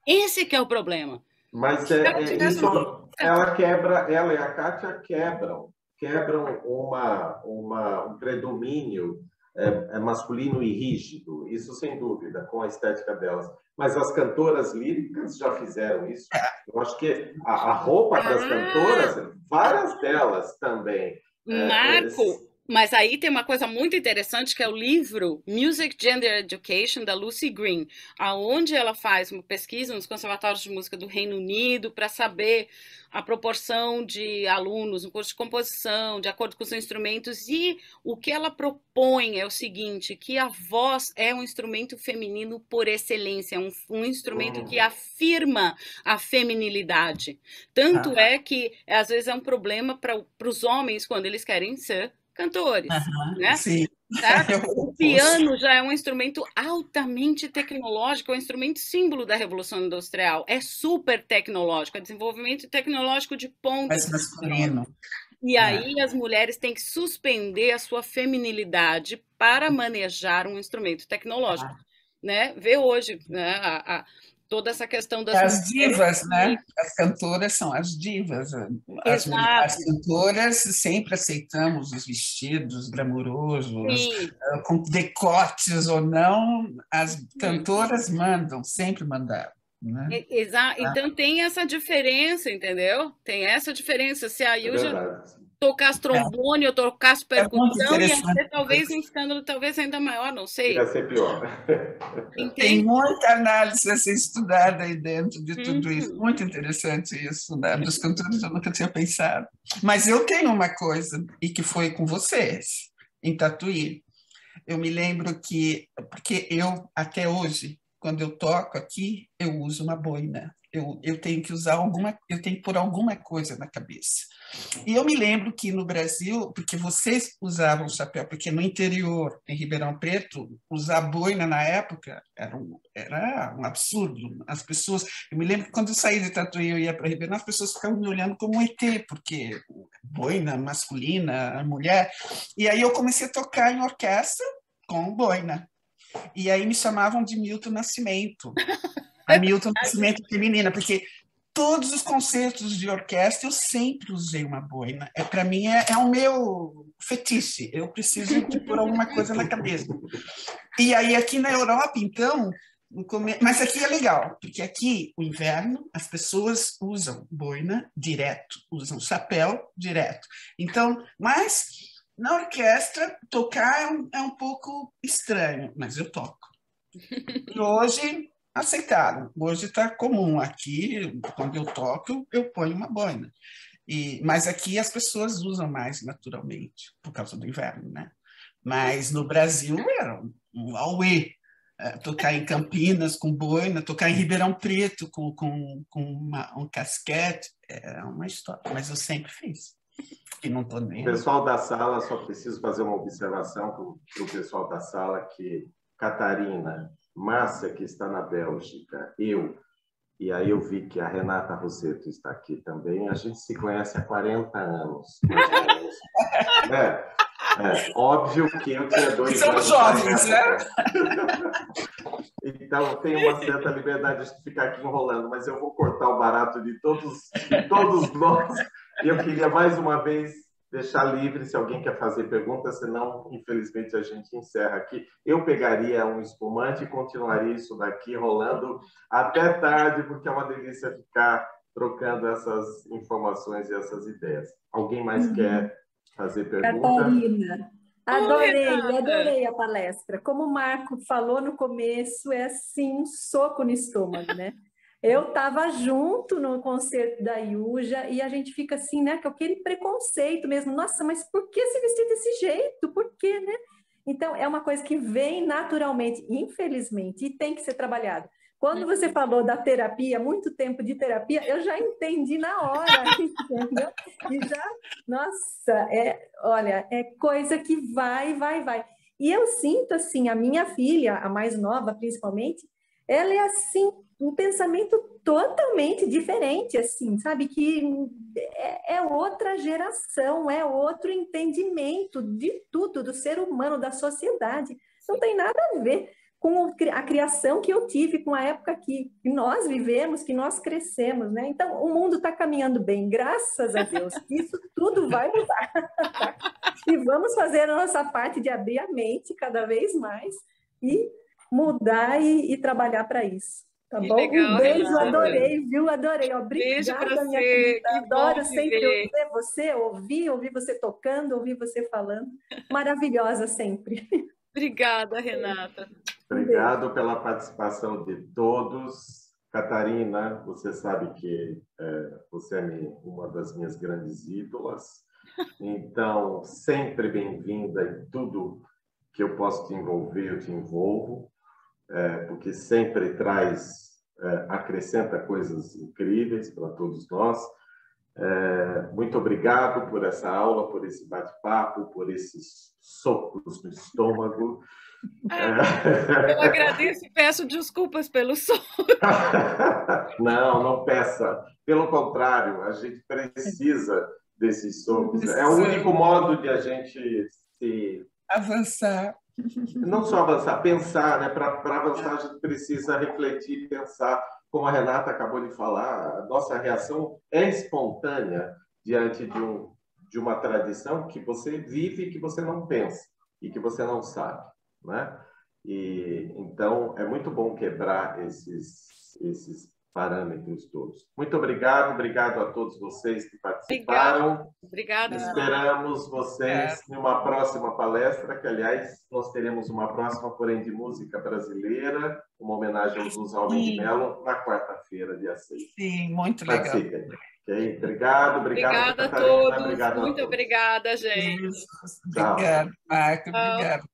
Esse que é o problema. Mas então, é, é, então, isso, então, ela quebra, ela e a Kátia quebram quebram uma, uma, um predomínio é, é masculino e rígido, isso sem dúvida, com a estética delas. Mas as cantoras líricas já fizeram isso. Eu acho que a, a roupa das ah! cantoras, várias delas também. É, Marco, mas aí tem uma coisa muito interessante que é o livro Music Gender Education da Lucy Green, aonde ela faz uma pesquisa nos conservatórios de música do Reino Unido para saber a proporção de alunos no curso de composição, de acordo com os instrumentos e o que ela propõe é o seguinte, que a voz é um instrumento feminino por excelência, é um, um instrumento que afirma a feminilidade. Tanto é que às vezes é um problema para os homens quando eles querem ser cantores, né? Sim. Tá? É o piano já é um instrumento altamente tecnológico, é um instrumento símbolo da Revolução Industrial, é super tecnológico, é desenvolvimento tecnológico de ponta. Mas masculino. E é. aí é. as mulheres têm que suspender a sua feminilidade para manejar um instrumento tecnológico. Ah. Né? Vê hoje né, a, a toda essa questão das. As divas, né? As cantoras são as divas. As, as cantoras sempre aceitamos os vestidos glamourosos, ah, com decotes ou não, as cantoras Sim. mandam, sempre mandaram. Né? Exato. Tá? Então tem essa diferença, entendeu? Tem essa diferença. Se a é Yuja tocasse trombone, é. ou tocasse percussão, é ia ser talvez um escândalo talvez ainda maior, não sei. Ia ser pior. Tem muita análise a ser estudada aí dentro de tudo uhum. isso. Muito interessante isso, né? dos cantores eu nunca tinha pensado. Mas eu tenho uma coisa, e que foi com vocês, em Tatuí. Eu me lembro que, porque eu, até hoje, quando eu toco aqui, eu uso uma boina eu, eu tenho que usar alguma, eu tenho que pôr alguma coisa na cabeça. E eu me lembro que no Brasil, porque vocês usavam chapéu, porque no interior, em Ribeirão Preto, usar boina na época era um, era um absurdo. As pessoas, eu me lembro que quando eu saí de Tatuí e eu ia para Ribeirão, as pessoas ficavam me olhando como um ET, porque boina masculina, mulher. E aí eu comecei a tocar em orquestra com boina. E aí me chamavam de Milton Nascimento. a é Milton Nascimento Feminina, porque todos os concertos de orquestra eu sempre usei uma boina. É, Para mim é, é, o meu fetiche, eu preciso de pôr alguma coisa na cabeça. E aí aqui na Europa, então, come... mas aqui é legal, porque aqui o inverno as pessoas usam boina direto, usam chapéu direto. Então, mas na orquestra tocar é um, é um pouco estranho, mas eu toco. E hoje aceitaram. Hoje está comum aqui, quando eu toco, eu ponho uma boina. E, mas aqui as pessoas usam mais naturalmente, por causa do inverno, né? Mas no Brasil era é um auê. É, tocar em Campinas com boina, tocar em Ribeirão Preto com, com, com uma, um casquete, é uma história, mas eu sempre fiz. E não tô nem... O pessoal da sala, só preciso fazer uma observação para o pessoal da sala que Catarina, Márcia, que está na Bélgica, eu, e aí eu vi que a Renata Roseto está aqui também. A gente se conhece há 40 anos. é, é, óbvio que eu tinha dois Somos jovens, né? então, tem uma certa liberdade de ficar aqui enrolando, mas eu vou cortar o barato de todos, de todos nós. E eu queria mais uma vez deixar livre se alguém quer fazer perguntas, senão, infelizmente, a gente encerra aqui. Eu pegaria um espumante e continuaria isso daqui rolando até tarde, porque é uma delícia ficar trocando essas informações e essas ideias. Alguém mais uhum. quer fazer pergunta? Catarina. Adorei, adorei a palestra. Como o Marco falou no começo, é assim um soco no estômago, né? Eu estava junto no concerto da Yuja e a gente fica assim, né? Com aquele preconceito mesmo. Nossa, mas por que se vestir desse jeito? Por quê, né? Então, é uma coisa que vem naturalmente, infelizmente, e tem que ser trabalhada. Quando você uhum. falou da terapia, muito tempo de terapia, eu já entendi na hora, entendeu? E já, nossa, é, olha, é coisa que vai, vai, vai. E eu sinto assim, a minha filha, a mais nova, principalmente, ela é assim, um pensamento totalmente diferente, assim, sabe? Que é, é, outra geração, é outro entendimento de tudo, do ser humano, da sociedade. Não tem nada a ver com a criação que eu tive, com a época que nós vivemos, que nós crescemos, né? Então, o mundo está caminhando bem, graças a Deus. Isso tudo vai mudar. Tá? E vamos fazer a nossa parte de abrir a mente cada vez mais e mudar e, e trabalhar para isso. Tá que bom? Legal, um beijo, Renata. adorei, viu? Adorei. Obrigada, beijo minha você. Adoro sempre ver. ouvir você, ouvir, ouvir você tocando, ouvir você falando. Maravilhosa sempre. Obrigada, Renata. Obrigado pela participação de todos. Catarina, você sabe que é, você é minha, uma das minhas grandes ídolas. Então, sempre bem-vinda em tudo que eu posso te envolver, eu te envolvo é, porque sempre traz, é, acrescenta coisas incríveis para todos nós. É, muito obrigado por essa aula, por esse bate-papo, por esses socos no estômago. É, eu agradeço e peço desculpas pelo soco. não, não peça. Pelo contrário, a gente precisa desses socos. É o único modo de a gente se avançar. Não só avançar, pensar, né? Para avançar, a gente precisa refletir, pensar. Como a Renata acabou de falar, a nossa reação é espontânea diante de, um, de uma tradição que você vive e que você não pensa e que você não sabe, né? E então é muito bom quebrar esses esses parâmetros todos. Muito obrigado, obrigado a todos vocês que participaram. Obrigada. Esperamos vocês é. em uma próxima palestra, que aliás nós teremos uma próxima, porém de música brasileira, uma homenagem aos Jesus Alves de Melo, na quarta-feira, dia 6. Sim, muito legal. Okay? Obrigado, obrigado. Obrigada a todos. Obrigado muito a todos. obrigada, gente. Obrigado, Marco. Obrigado.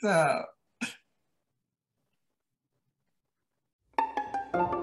Tchau. Tchau.